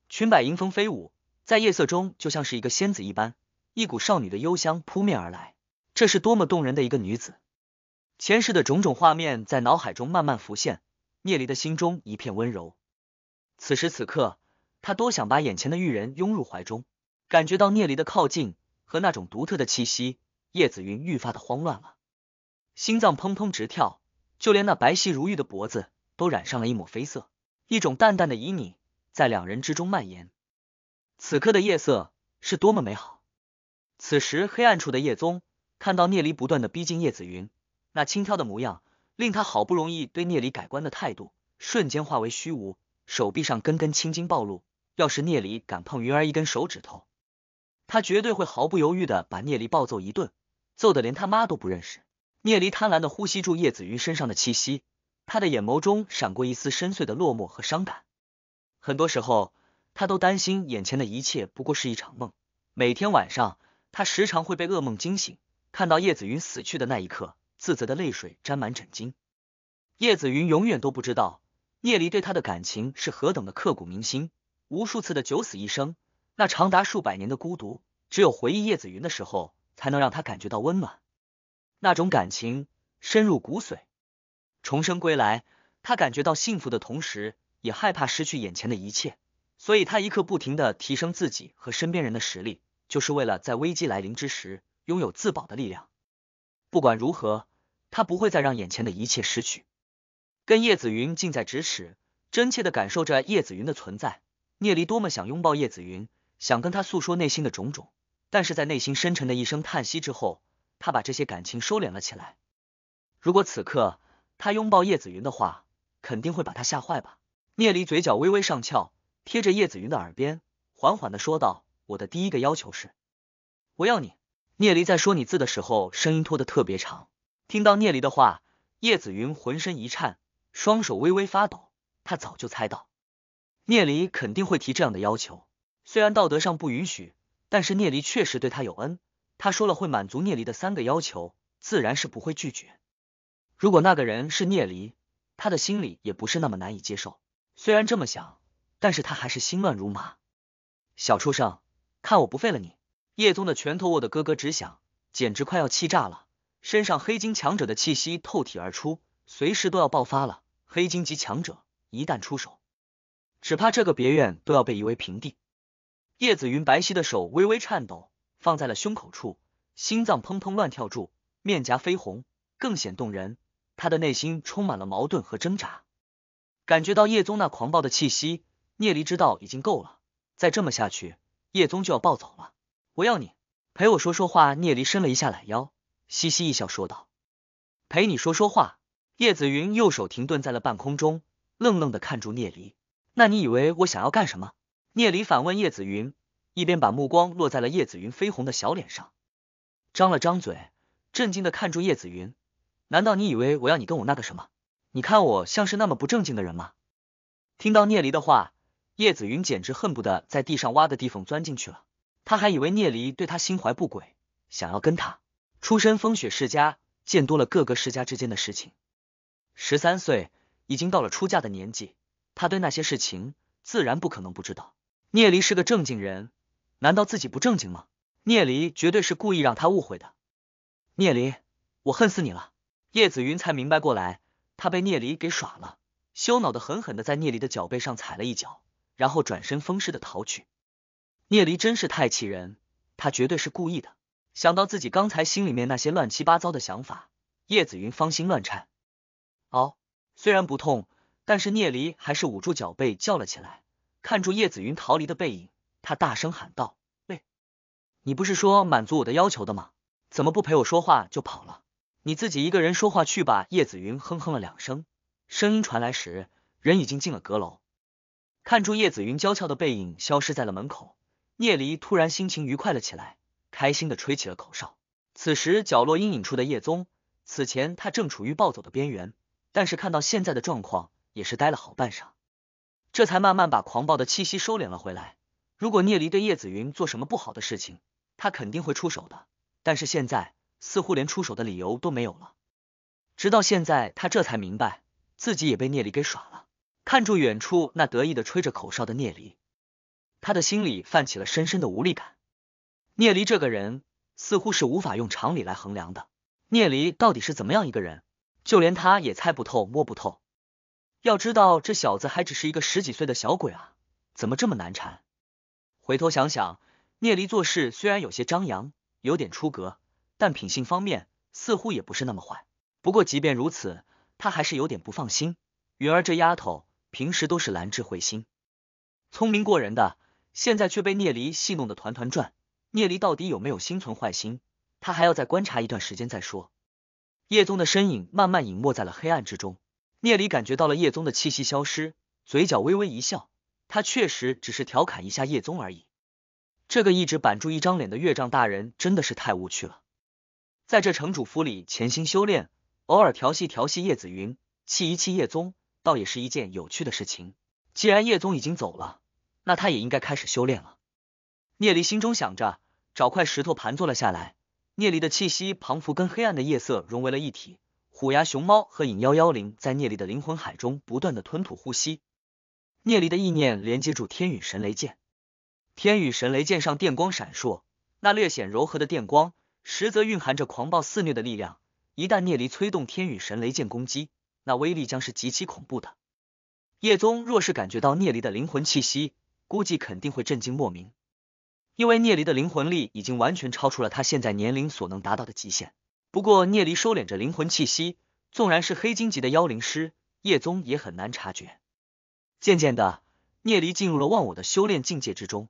裙摆迎风飞舞，在夜色中就像是一个仙子一般。一股少女的幽香扑面而来，这是多么动人的一个女子！前世的种种画面在脑海中慢慢浮现，聂离的心中一片温柔。此时此刻，他多想把眼前的玉人拥入怀中。感觉到聂离的靠近和那种独特的气息，叶子云愈发的慌乱了，心脏砰砰直跳，就连那白皙如玉的脖子都染上了一抹绯色。一种淡淡的旖旎在两人之中蔓延。此刻的夜色是多么美好。此时，黑暗处的叶宗看到聂离不断的逼近叶子云，那轻佻的模样令他好不容易对聂离改观的态度瞬间化为虚无，手臂上根根青筋暴露。要是聂离敢碰云儿一根手指头，他绝对会毫不犹豫的把聂离暴揍一顿，揍的连他妈都不认识。聂离贪婪的呼吸住叶子云身上的气息，他的眼眸中闪过一丝深邃的落寞和伤感。很多时候，他都担心眼前的一切不过是一场梦。每天晚上。他时常会被噩梦惊醒，看到叶子云死去的那一刻，自责的泪水沾满枕巾。叶子云永远都不知道，聂离对他的感情是何等的刻骨铭心。无数次的九死一生，那长达数百年的孤独，只有回忆叶子云的时候，才能让他感觉到温暖。那种感情深入骨髓。重生归来，他感觉到幸福的同时，也害怕失去眼前的一切，所以，他一刻不停的提升自己和身边人的实力。就是为了在危机来临之时拥有自保的力量。不管如何，他不会再让眼前的一切失去。跟叶子云近在咫尺，真切的感受着叶子云的存在，聂离多么想拥抱叶子云，想跟他诉说内心的种种。但是在内心深沉的一声叹息之后，他把这些感情收敛了起来。如果此刻他拥抱叶子云的话，肯定会把他吓坏吧？聂离嘴角微微上翘，贴着叶子云的耳边，缓缓的说道。我的第一个要求是，我要你。聂离在说你字的时候，声音拖得特别长。听到聂离的话，叶子云浑身一颤，双手微微发抖。他早就猜到，聂离肯定会提这样的要求。虽然道德上不允许，但是聂离确实对他有恩。他说了会满足聂离的三个要求，自然是不会拒绝。如果那个人是聂离，他的心里也不是那么难以接受。虽然这么想，但是他还是心乱如麻。小畜生！看我不废了你！叶宗的拳头握得咯咯直响，简直快要气炸了。身上黑金强者的气息透体而出，随时都要爆发了。黑金级强者一旦出手，只怕这个别院都要被夷为平地。叶子云白皙的手微微颤抖，放在了胸口处，心脏砰砰乱跳，住面颊绯红，更显动人。他的内心充满了矛盾和挣扎。感觉到叶宗那狂暴的气息，聂离知道已经够了，再这么下去。叶宗就要暴走了，我要你陪我说说话。聂离伸了一下懒腰，嘻嘻一笑说道：“陪你说说话。”叶子云右手停顿在了半空中，愣愣的看住聂离。那你以为我想要干什么？聂离反问叶子云，一边把目光落在了叶子云绯红的小脸上，张了张嘴，震惊的看住叶子云。难道你以为我要你跟我那个什么？你看我像是那么不正经的人吗？听到聂离的话。叶子云简直恨不得在地上挖个地缝钻进去了。他还以为聂离对他心怀不轨，想要跟他。出身风雪世家，见多了各个世家之间的事情。十三岁，已经到了出嫁的年纪，他对那些事情自然不可能不知道。聂离是个正经人，难道自己不正经吗？聂离绝对是故意让他误会的。聂离，我恨死你了！叶子云才明白过来，他被聂离给耍了，羞恼的狠狠的在聂离的脚背上踩了一脚。然后转身风似的逃去，聂离真是太气人，他绝对是故意的。想到自己刚才心里面那些乱七八糟的想法，叶子云芳心乱颤。哦，虽然不痛，但是聂离还是捂住脚背叫了起来。看住叶子云逃离的背影，他大声喊道：“喂，你不是说满足我的要求的吗？怎么不陪我说话就跑了？你自己一个人说话去吧。”叶子云哼哼了两声，声音传来时，人已经进了阁楼。看出叶子云娇俏的背影消失在了门口，聂离突然心情愉快了起来，开心的吹起了口哨。此时角落阴影处的叶宗，此前他正处于暴走的边缘，但是看到现在的状况，也是呆了好半晌，这才慢慢把狂暴的气息收敛了回来。如果聂离对叶子云做什么不好的事情，他肯定会出手的，但是现在似乎连出手的理由都没有了。直到现在，他这才明白自己也被聂离给耍了。看住远处那得意的吹着口哨的聂离，他的心里泛起了深深的无力感。聂离这个人似乎是无法用常理来衡量的。聂离到底是怎么样一个人，就连他也猜不透、摸不透。要知道，这小子还只是一个十几岁的小鬼啊，怎么这么难缠？回头想想，聂离做事虽然有些张扬，有点出格，但品性方面似乎也不是那么坏。不过，即便如此，他还是有点不放心。云儿这丫头。平时都是兰智慧心，聪明过人的，现在却被聂离戏弄的团团转。聂离到底有没有心存坏心？他还要再观察一段时间再说。叶宗的身影慢慢隐没在了黑暗之中，聂离感觉到了叶宗的气息消失，嘴角微微一笑。他确实只是调侃一下叶宗而已。这个一直板住一张脸的岳丈大人真的是太无趣了，在这城主府里潜心修炼，偶尔调戏调戏叶子云，气一气叶宗。倒也是一件有趣的事情。既然叶宗已经走了，那他也应该开始修炼了。聂离心中想着，找块石头盘坐了下来。聂离的气息仿佛跟黑暗的夜色融为了一体。虎牙熊猫和影幺幺零在聂离的灵魂海中不断的吞吐呼吸。聂离的意念连接住天陨神雷剑，天陨神雷剑上电光闪烁，那略显柔和的电光，实则蕴含着狂暴肆虐的力量。一旦聂离催动天陨神雷剑攻击。那威力将是极其恐怖的。叶宗若是感觉到聂离的灵魂气息，估计肯定会震惊莫名。因为聂离的灵魂力已经完全超出了他现在年龄所能达到的极限。不过聂离收敛着灵魂气息，纵然是黑金级的妖灵师，叶宗也很难察觉。渐渐的，聂离进入了忘我的修炼境界之中。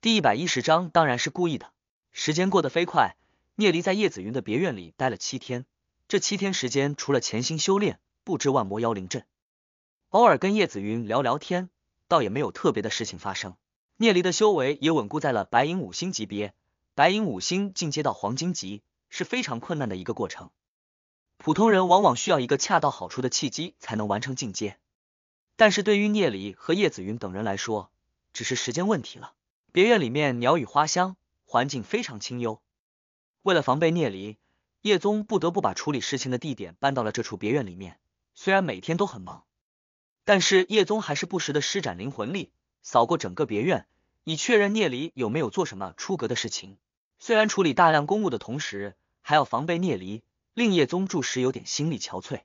第一百一十章当然是故意的。时间过得飞快，聂离在叶子云的别院里待了七天。这七天时间，除了潜心修炼。布置万魔妖灵阵，偶尔跟叶子云聊聊天，倒也没有特别的事情发生。聂离的修为也稳固在了白银五星级别，白银五星进阶到黄金级是非常困难的一个过程，普通人往往需要一个恰到好处的契机才能完成进阶，但是对于聂离和叶子云等人来说，只是时间问题了。别院里面鸟语花香，环境非常清幽。为了防备聂离，叶宗不得不把处理事情的地点搬到了这处别院里面。虽然每天都很忙，但是叶宗还是不时的施展灵魂力，扫过整个别院，以确认聂离有没有做什么出格的事情。虽然处理大量公务的同时，还要防备聂离，令叶宗住时有点心力憔悴。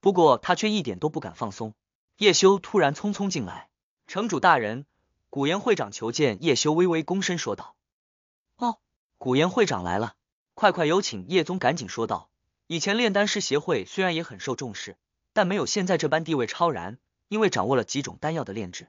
不过他却一点都不敢放松。叶修突然匆匆进来，城主大人，古岩会长求见。叶修微微躬身说道：“哦，古岩会长来了，快快有请。”叶宗赶紧说道。以前炼丹师协会虽然也很受重视，但没有现在这般地位超然。因为掌握了几种丹药的炼制，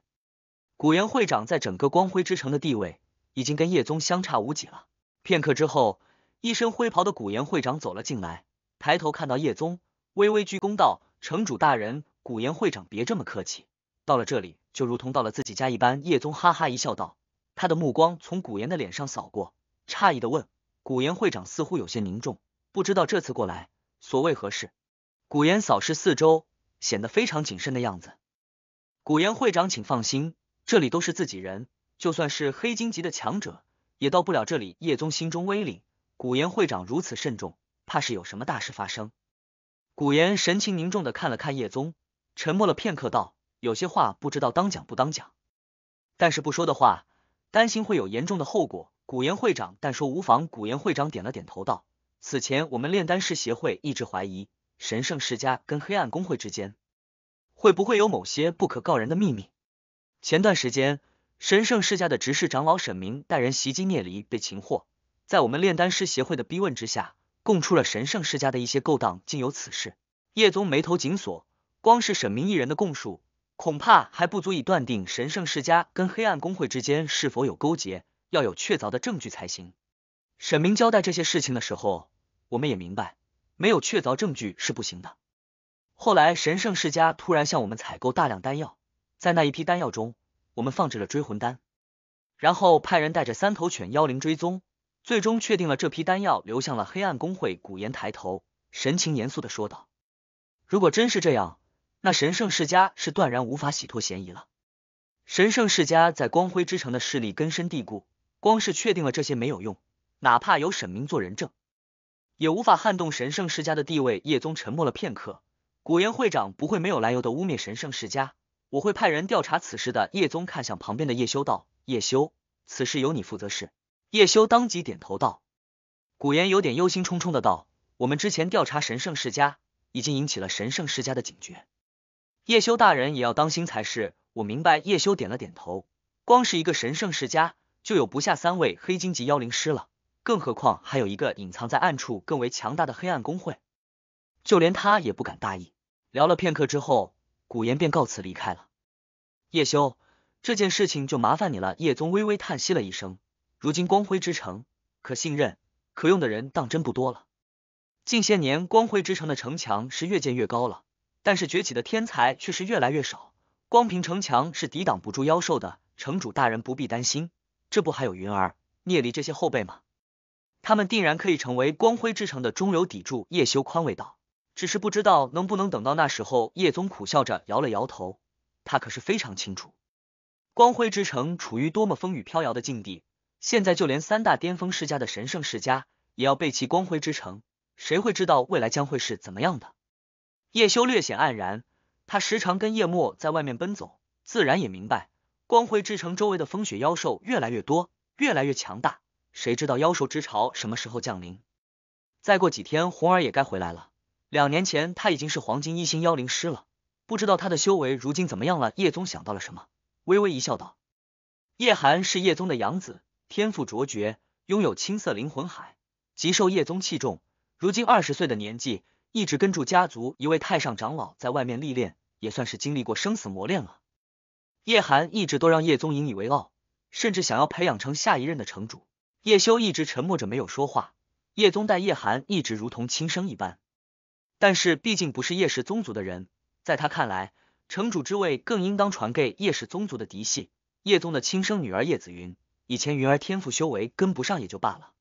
古岩会长在整个光辉之城的地位已经跟叶宗相差无几了。片刻之后，一身灰袍的古岩会长走了进来，抬头看到叶宗，微微鞠躬道：“城主大人，古岩会长，别这么客气。到了这里，就如同到了自己家一般。”叶宗哈哈一笑道。他的目光从古岩的脸上扫过，诧异的问：“古岩会长似乎有些凝重，不知道这次过来。”所谓何事？古岩扫视四周，显得非常谨慎的样子。古岩会长，请放心，这里都是自己人，就算是黑金级的强者，也到不了这里。叶宗心中微凛，古岩会长如此慎重，怕是有什么大事发生。古岩神情凝重的看了看叶宗，沉默了片刻，道：“有些话不知道当讲不当讲，但是不说的话，担心会有严重的后果。”古岩会长，但说无妨。古岩会长点了点头，道。此前，我们炼丹师协会一直怀疑神圣世家跟黑暗工会之间会不会有某些不可告人的秘密。前段时间，神圣世家的执事长老沈明带人袭击聂离，被擒获。在我们炼丹师协会的逼问之下，供出了神圣世家的一些勾当。竟有此事！叶宗眉头紧锁，光是沈明一人的供述，恐怕还不足以断定神圣世家跟黑暗工会之间是否有勾结，要有确凿的证据才行。沈明交代这些事情的时候。我们也明白，没有确凿证据是不行的。后来，神圣世家突然向我们采购大量丹药，在那一批丹药中，我们放置了追魂丹，然后派人带着三头犬妖灵追踪，最终确定了这批丹药流向了黑暗公会。古岩抬头，神情严肃的说道：“如果真是这样，那神圣世家是断然无法洗脱嫌疑了。神圣世家在光辉之城的势力根深蒂固，光是确定了这些没有用，哪怕有沈明做人证。”也无法撼动神圣世家的地位。叶宗沉默了片刻，古岩会长不会没有来由的污蔑神圣世家，我会派人调查此事的。叶宗看向旁边的叶修道：“叶修，此事由你负责。”是。叶修当即点头道。古岩有点忧心忡忡的道：“我们之前调查神圣世家，已经引起了神圣世家的警觉，叶修大人也要当心才是。”我明白。叶修点了点头。光是一个神圣世家，就有不下三位黑金级妖灵师了。更何况还有一个隐藏在暗处更为强大的黑暗工会，就连他也不敢大意。聊了片刻之后，古岩便告辞离开了。叶修，这件事情就麻烦你了。叶宗微微叹息了一声，如今光辉之城可信任可用的人当真不多了。近些年，光辉之城的城墙是越建越高了，但是崛起的天才却是越来越少。光凭城墙是抵挡不住妖兽的，城主大人不必担心。这不还有云、儿、聂离这些后辈吗？他们定然可以成为光辉之城的中流砥柱，叶修宽慰道。只是不知道能不能等到那时候。叶宗苦笑着摇了摇头，他可是非常清楚，光辉之城处于多么风雨飘摇的境地。现在就连三大巅峰世家的神圣世家也要背弃光辉之城，谁会知道未来将会是怎么样的？叶修略显黯然。他时常跟叶莫在外面奔走，自然也明白，光辉之城周围的风雪妖兽越来越多，越来越强大。谁知道妖兽之潮什么时候降临？再过几天红儿也该回来了。两年前他已经是黄金一星妖灵师了，不知道他的修为如今怎么样了。叶宗想到了什么，微微一笑，道：“叶寒是叶宗的养子，天赋卓绝，拥有青色灵魂海，极受叶宗器重。如今二十岁的年纪，一直跟住家族一位太上长老在外面历练，也算是经历过生死磨练了。叶寒一直都让叶宗引以为傲，甚至想要培养成下一任的城主。”叶修一直沉默着没有说话，叶宗待叶寒一直如同亲生一般，但是毕竟不是叶氏宗族的人，在他看来，城主之位更应当传给叶氏宗族的嫡系，叶宗的亲生女儿叶子云。以前云儿天赋修为跟不上也就罢了，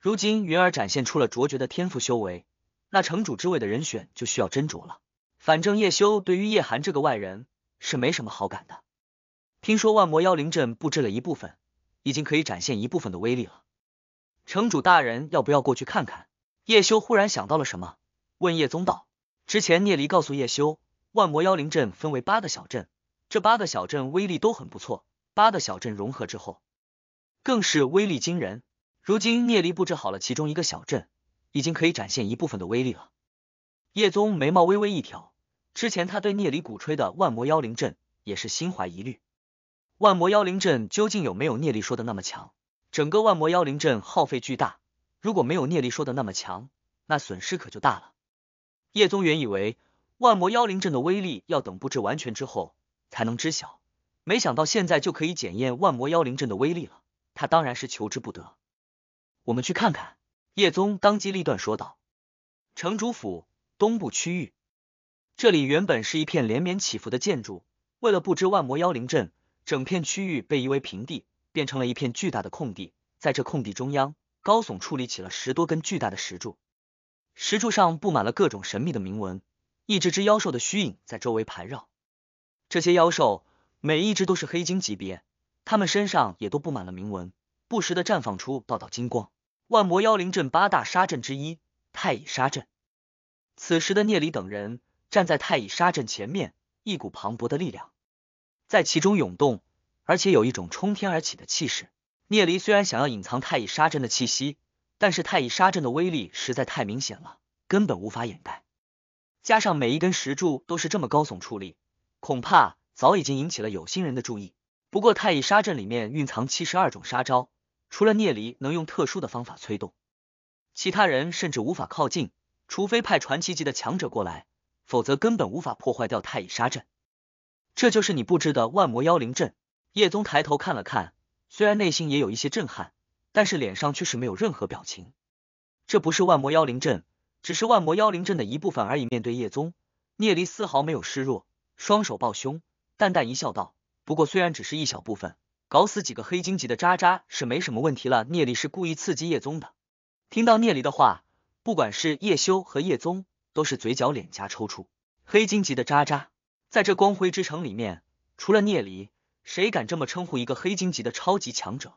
如今云儿展现出了卓绝的天赋修为，那城主之位的人选就需要斟酌了。反正叶修对于叶寒这个外人是没什么好感的。听说万魔妖灵阵布置了一部分。已经可以展现一部分的威力了，城主大人要不要过去看看？叶修忽然想到了什么，问叶宗道：“之前聂离告诉叶修，万魔妖灵阵分为八个小镇，这八个小镇威力都很不错，八个小镇融合之后，更是威力惊人。如今聂离布置好了其中一个小镇，已经可以展现一部分的威力了。”叶宗眉毛微微一挑，之前他对聂离鼓吹的万魔妖灵阵也是心怀疑虑。万魔妖灵阵究竟有没有聂力说的那么强？整个万魔妖灵阵耗费巨大，如果没有聂力说的那么强，那损失可就大了。叶宗原以为万魔妖灵阵的威力要等布置完全之后才能知晓，没想到现在就可以检验万魔妖灵阵的威力了。他当然是求之不得。我们去看看。叶宗当机立断说道：“城主府东部区域，这里原本是一片连绵起伏的建筑，为了布置万魔妖灵阵。”整片区域被夷为平地，变成了一片巨大的空地。在这空地中央，高耸矗立起了十多根巨大的石柱，石柱上布满了各种神秘的铭文。一只只妖兽的虚影在周围盘绕，这些妖兽每一只都是黑金级别，它们身上也都布满了铭文，不时的绽放出道道金光。万魔妖灵阵八大杀阵之一，太乙杀阵。此时的聂离等人站在太乙杀阵前面，一股磅礴的力量。在其中涌动，而且有一种冲天而起的气势。聂离虽然想要隐藏太乙杀阵的气息，但是太乙杀阵的威力实在太明显了，根本无法掩盖。加上每一根石柱都是这么高耸矗立，恐怕早已经引起了有心人的注意。不过太乙杀阵里面蕴藏七十二种杀招，除了聂离能用特殊的方法催动，其他人甚至无法靠近，除非派传奇级的强者过来，否则根本无法破坏掉太乙杀阵。这就是你布置的万魔妖灵阵。叶宗抬头看了看，虽然内心也有一些震撼，但是脸上却是没有任何表情。这不是万魔妖灵阵，只是万魔妖灵阵的一部分而已。面对叶宗，聂离丝毫没有示弱，双手抱胸，淡淡一笑道：“不过虽然只是一小部分，搞死几个黑荆棘的渣渣是没什么问题了。”聂离是故意刺激叶宗的。听到聂离的话，不管是叶修和叶宗，都是嘴角脸颊抽搐。黑荆棘的渣渣。在这光辉之城里面，除了聂离，谁敢这么称呼一个黑金级的超级强者？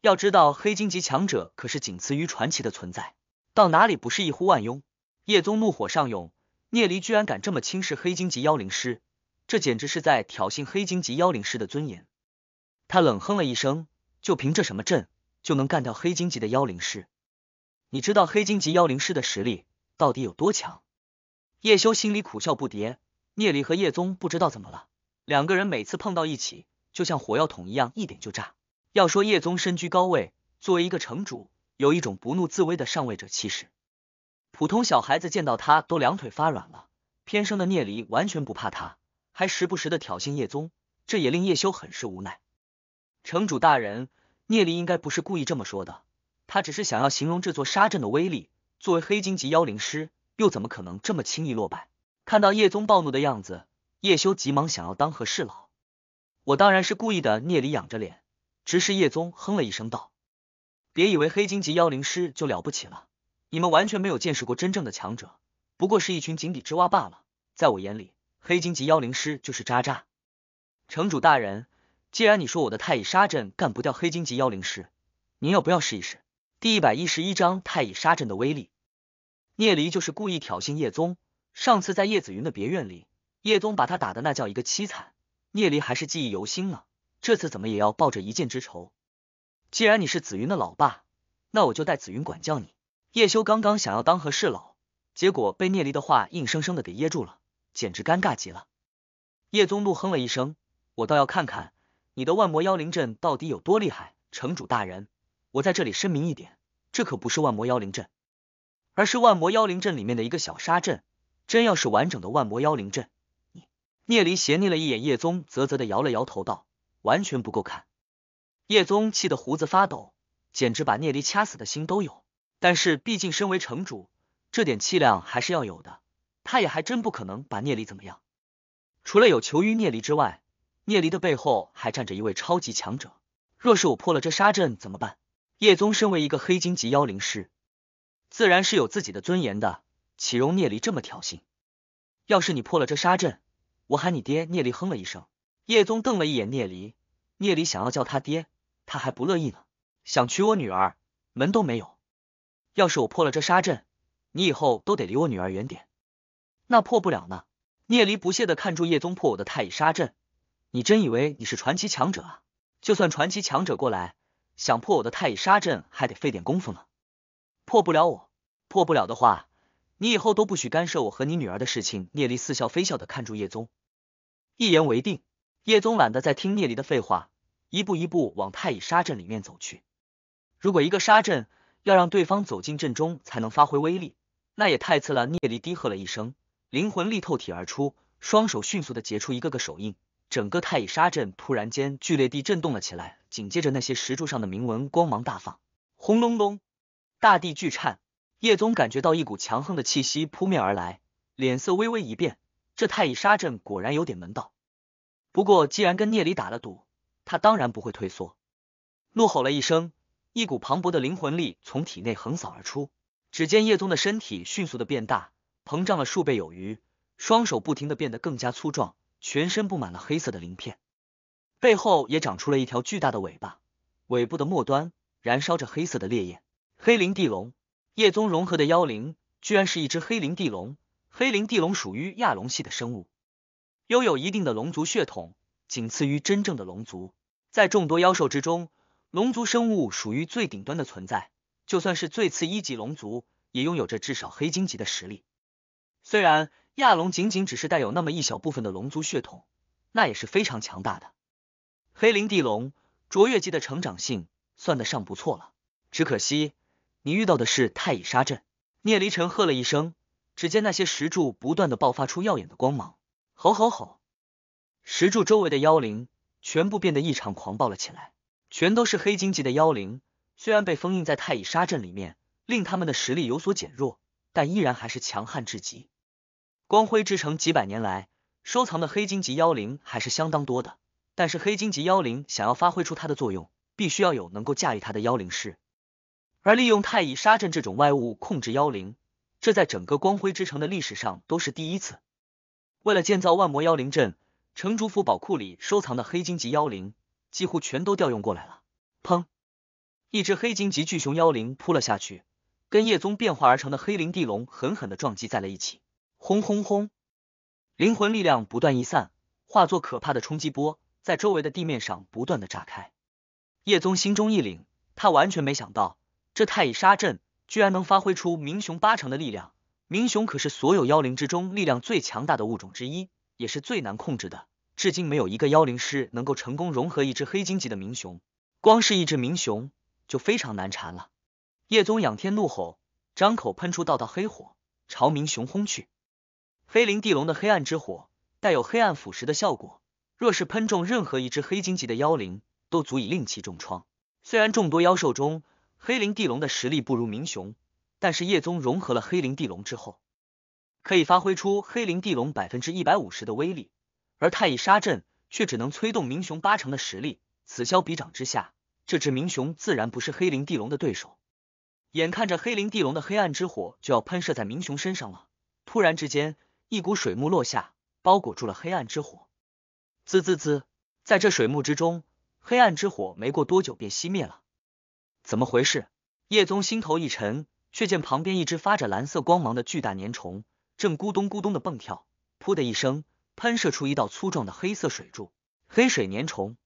要知道，黑金级强者可是仅次于传奇的存在，到哪里不是一呼万拥？叶宗怒火上涌，聂离居然敢这么轻视黑金级妖灵师，这简直是在挑衅黑金级妖灵师的尊严！他冷哼了一声，就凭这什么阵，就能干掉黑金级的妖灵师？你知道黑金级妖灵师的实力到底有多强？叶修心里苦笑不迭。聂离和叶宗不知道怎么了，两个人每次碰到一起就像火药桶一样，一点就炸。要说叶宗身居高位，作为一个城主，有一种不怒自威的上位者气势，普通小孩子见到他都两腿发软了。偏生的聂离完全不怕他，还时不时的挑衅叶宗，这也令叶修很是无奈。城主大人，聂离应该不是故意这么说的，他只是想要形容这座沙阵的威力。作为黑金级妖灵师，又怎么可能这么轻易落败？看到叶宗暴怒的样子，叶修急忙想要当和事佬。我当然是故意的。聂离仰着脸，直视叶宗，哼了一声道：“别以为黑金级妖灵师就了不起了，你们完全没有见识过真正的强者，不过是一群井底之蛙罢了。在我眼里，黑金级妖灵师就是渣渣。”城主大人，既然你说我的太乙杀阵干不掉黑金级妖灵师，您要不要试一试？第一百一十一章太乙杀阵的威力。聂离就是故意挑衅叶宗。上次在叶子云的别院里，叶宗把他打的那叫一个凄惨，聂离还是记忆犹新呢。这次怎么也要报着一箭之仇。既然你是紫云的老爸，那我就代紫云管教你。叶修刚刚想要当和事佬，结果被聂离的话硬生生的给噎住了，简直尴尬极了。叶宗怒哼了一声，我倒要看看你的万魔妖灵阵到底有多厉害。城主大人，我在这里声明一点，这可不是万魔妖灵阵，而是万魔妖灵阵里面的一个小杀阵。真要是完整的万魔妖灵阵，聂离斜睨了一眼叶宗，啧啧的摇了摇头道：“完全不够看。”叶宗气得胡子发抖，简直把聂离掐死的心都有。但是毕竟身为城主，这点气量还是要有的，他也还真不可能把聂离怎么样。除了有求于聂离之外，聂离的背后还站着一位超级强者。若是我破了这杀阵怎么办？叶宗身为一个黑金级妖灵师，自然是有自己的尊严的。岂容聂离这么挑衅？要是你破了这杀阵，我喊你爹！聂离哼了一声，叶宗瞪了一眼聂离。聂离想要叫他爹，他还不乐意呢。想娶我女儿，门都没有。要是我破了这杀阵，你以后都得离我女儿远点。那破不了呢？聂离不屑的看住叶宗破我的太乙杀阵。你真以为你是传奇强者啊？就算传奇强者过来，想破我的太乙杀阵，还得费点功夫呢。破不了我，破不了的话。你以后都不许干涉我和你女儿的事情。聂离似笑非笑的看住叶宗，一言为定。叶宗懒得再听聂离的废话，一步一步往太乙沙阵里面走去。如果一个沙阵要让对方走进阵中才能发挥威力，那也太次了。聂离低喝了一声，灵魂力透体而出，双手迅速的结出一个个手印，整个太乙沙阵突然间剧烈地震动了起来。紧接着，那些石柱上的铭文光芒大放，轰隆隆，大地巨颤。叶宗感觉到一股强横的气息扑面而来，脸色微微一变。这太乙杀阵果然有点门道。不过，既然跟聂离打了赌，他当然不会退缩。怒吼了一声，一股磅礴的灵魂力从体内横扫而出。只见叶宗的身体迅速的变大，膨胀了数倍有余，双手不停的变得更加粗壮，全身布满了黑色的鳞片，背后也长出了一条巨大的尾巴，尾部的末端燃烧着黑色的烈焰。黑灵地龙。叶宗融合的妖灵，居然是一只黑灵地龙。黑灵地龙属于亚龙系的生物，拥有一定的龙族血统，仅次于真正的龙族。在众多妖兽之中，龙族生物属于最顶端的存在。就算是最次一级龙族，也拥有着至少黑金级的实力。虽然亚龙仅仅只是带有那么一小部分的龙族血统，那也是非常强大的。黑灵地龙卓越级的成长性算得上不错了，只可惜。你遇到的是太乙沙阵，聂离尘喝了一声，只见那些石柱不断的爆发出耀眼的光芒，吼吼吼！石柱周围的妖灵全部变得异常狂暴了起来，全都是黑金级的妖灵，虽然被封印在太乙沙阵里面，令他们的实力有所减弱，但依然还是强悍至极。光辉之城几百年来收藏的黑金级妖灵还是相当多的，但是黑金级妖灵想要发挥出它的作用，必须要有能够驾驭它的妖灵师。而利用太乙沙阵这种外物控制妖灵，这在整个光辉之城的历史上都是第一次。为了建造万魔妖灵阵，城主府宝库里收藏的黑金级妖灵几乎全都调用过来了。砰！一只黑金级巨熊妖灵扑了下去，跟叶宗变化而成的黑灵地龙狠狠的撞击在了一起。轰轰轰！灵魂力量不断溢散，化作可怕的冲击波，在周围的地面上不断的炸开。叶宗心中一凛，他完全没想到。这太乙杀阵居然能发挥出明雄八成的力量，明雄可是所有妖灵之中力量最强大的物种之一，也是最难控制的，至今没有一个妖灵师能够成功融合一只黑金级的明雄，光是一只明雄就非常难缠了。叶宗仰天怒吼，张口喷出道道黑火，朝明熊轰去。黑灵地龙的黑暗之火带有黑暗腐蚀的效果，若是喷中任何一只黑金级的妖灵，都足以令其重创。虽然众多妖兽中，黑灵地龙的实力不如明雄，但是叶宗融合了黑灵地龙之后，可以发挥出黑灵地龙百分之一百五十的威力，而太乙杀阵却只能催动明雄八成的实力。此消彼长之下，这只明雄自然不是黑灵地龙的对手。眼看着黑灵地龙的黑暗之火就要喷射在明雄身上了，突然之间，一股水幕落下，包裹住了黑暗之火。滋滋滋，在这水幕之中，黑暗之火没过多久便熄灭了。怎么回事？叶宗心头一沉，却见旁边一只发着蓝色光芒的巨大粘虫正咕咚咕咚的蹦跳，噗的一声喷射出一道粗壮的黑色水柱。黑水粘虫，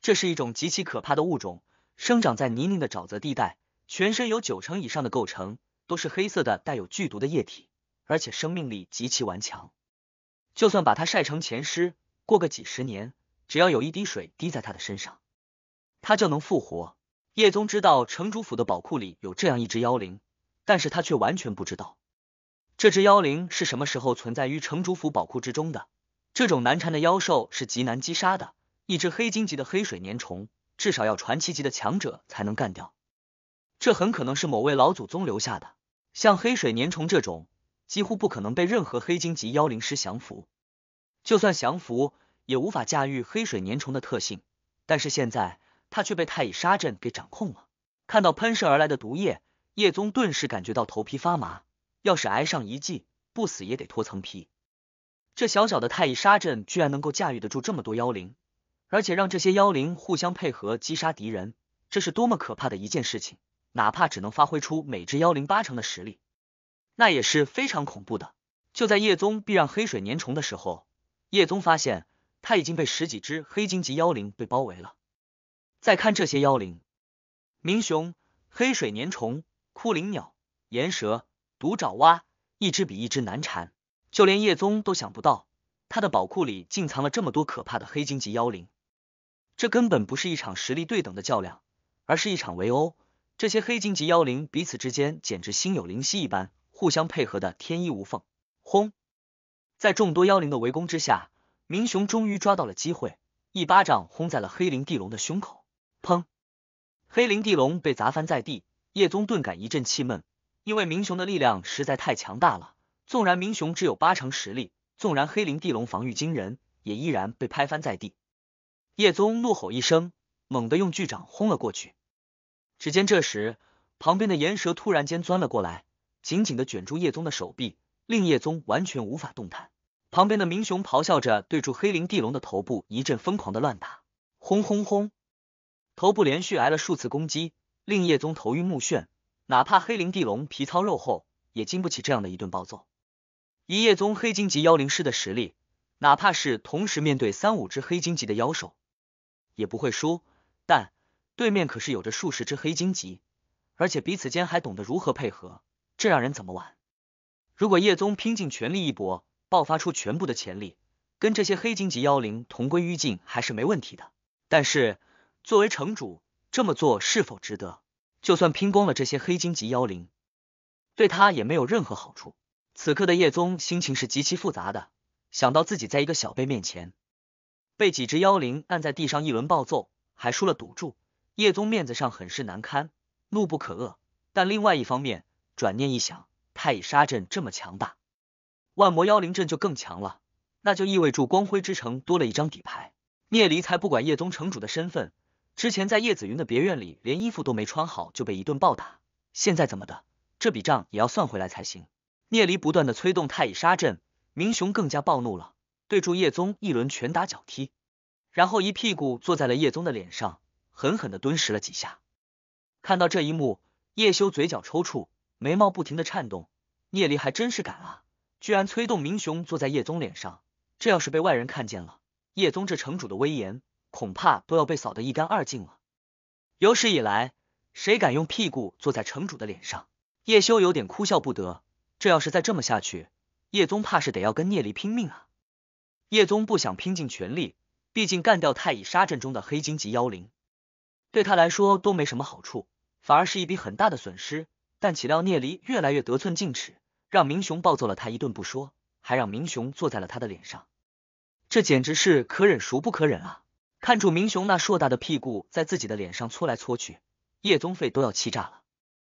这是一种极其可怕的物种，生长在泥泞的沼泽地带，全身有九成以上的构成都是黑色的，带有剧毒的液体，而且生命力极其顽强，就算把它晒成前尸，过个几十年，只要有一滴水滴在它的身上，它就能复活。叶宗知道城主府的宝库里有这样一只妖灵，但是他却完全不知道这只妖灵是什么时候存在于城主府宝库之中的。这种难缠的妖兽是极难击杀的，一只黑金级的黑水粘虫，至少要传奇级的强者才能干掉。这很可能是某位老祖宗留下的。像黑水粘虫这种，几乎不可能被任何黑金级妖灵师降服，就算降服，也无法驾驭黑水粘虫的特性。但是现在。他却被太乙杀阵给掌控了。看到喷射而来的毒液，叶宗顿时感觉到头皮发麻。要是挨上一记，不死也得脱层皮。这小小的太乙杀阵居然能够驾驭得住这么多妖灵，而且让这些妖灵互相配合击杀敌人，这是多么可怕的一件事情！哪怕只能发挥出每只妖灵八成的实力，那也是非常恐怖的。就在叶宗避让黑水粘虫的时候，叶宗发现他已经被十几只黑金级妖灵被包围了。再看这些妖灵，明雄、黑水粘虫、枯灵鸟、岩蛇、毒爪蛙，一只比一只难缠。就连叶宗都想不到，他的宝库里竟藏了这么多可怕的黑金级妖灵。这根本不是一场实力对等的较量，而是一场围殴。这些黑金级妖灵彼此之间简直心有灵犀一般，互相配合的天衣无缝。轰！在众多妖灵的围攻之下，明雄终于抓到了机会，一巴掌轰在了黑灵地龙的胸口。砰！黑灵地龙被砸翻在地，叶宗顿感一阵气闷，因为明雄的力量实在太强大了。纵然明雄只有八成实力，纵然黑灵地龙防御惊人，也依然被拍翻在地。叶宗怒吼一声，猛地用巨掌轰了过去。只见这时，旁边的岩蛇突然间钻了过来，紧紧的卷住叶宗的手臂，令叶宗完全无法动弹。旁边的明雄咆哮着，对住黑灵地龙的头部一阵疯狂的乱打，轰轰轰！头部连续挨了数次攻击，令叶宗头晕目眩。哪怕黑灵地龙皮糙肉厚，也经不起这样的一顿暴揍。以叶宗黑金级妖灵师的实力，哪怕是同时面对三五只黑金级的妖兽，也不会输。但对面可是有着数十只黑金级，而且彼此间还懂得如何配合，这让人怎么玩？如果叶宗拼尽全力一搏，爆发出全部的潜力，跟这些黑金级妖灵同归于尽还是没问题的。但是。作为城主，这么做是否值得？就算拼光了这些黑金级妖灵，对他也没有任何好处。此刻的叶宗心情是极其复杂的。想到自己在一个小辈面前被几只妖灵按在地上一轮暴揍，还输了赌注，叶宗面子上很是难堪，怒不可遏。但另外一方面，转念一想，太乙杀阵这么强大，万魔妖灵阵就更强了，那就意味住光辉之城多了一张底牌。聂离才不管叶宗城主的身份。之前在叶子云的别院里，连衣服都没穿好就被一顿暴打，现在怎么的？这笔账也要算回来才行。聂离不断的催动太乙杀阵，明雄更加暴怒了，对住叶宗一轮拳打脚踢，然后一屁股坐在了叶宗的脸上，狠狠的蹲实了几下。看到这一幕，叶修嘴角抽搐，眉毛不停的颤动。聂离还真是敢啊，居然催动明雄坐在叶宗脸上，这要是被外人看见了，叶宗这城主的威严。恐怕都要被扫得一干二净了。有史以来，谁敢用屁股坐在城主的脸上？叶修有点哭笑不得。这要是再这么下去，叶宗怕是得要跟聂离拼命啊！叶宗不想拼尽全力，毕竟干掉太乙杀阵中的黑金级妖灵，对他来说都没什么好处，反而是一笔很大的损失。但岂料聂离越来越得寸进尺，让明雄暴揍了他一顿不说，还让明雄坐在了他的脸上，这简直是可忍孰不可忍啊！看住明雄那硕大的屁股在自己的脸上搓来搓去，叶宗废都要气炸了。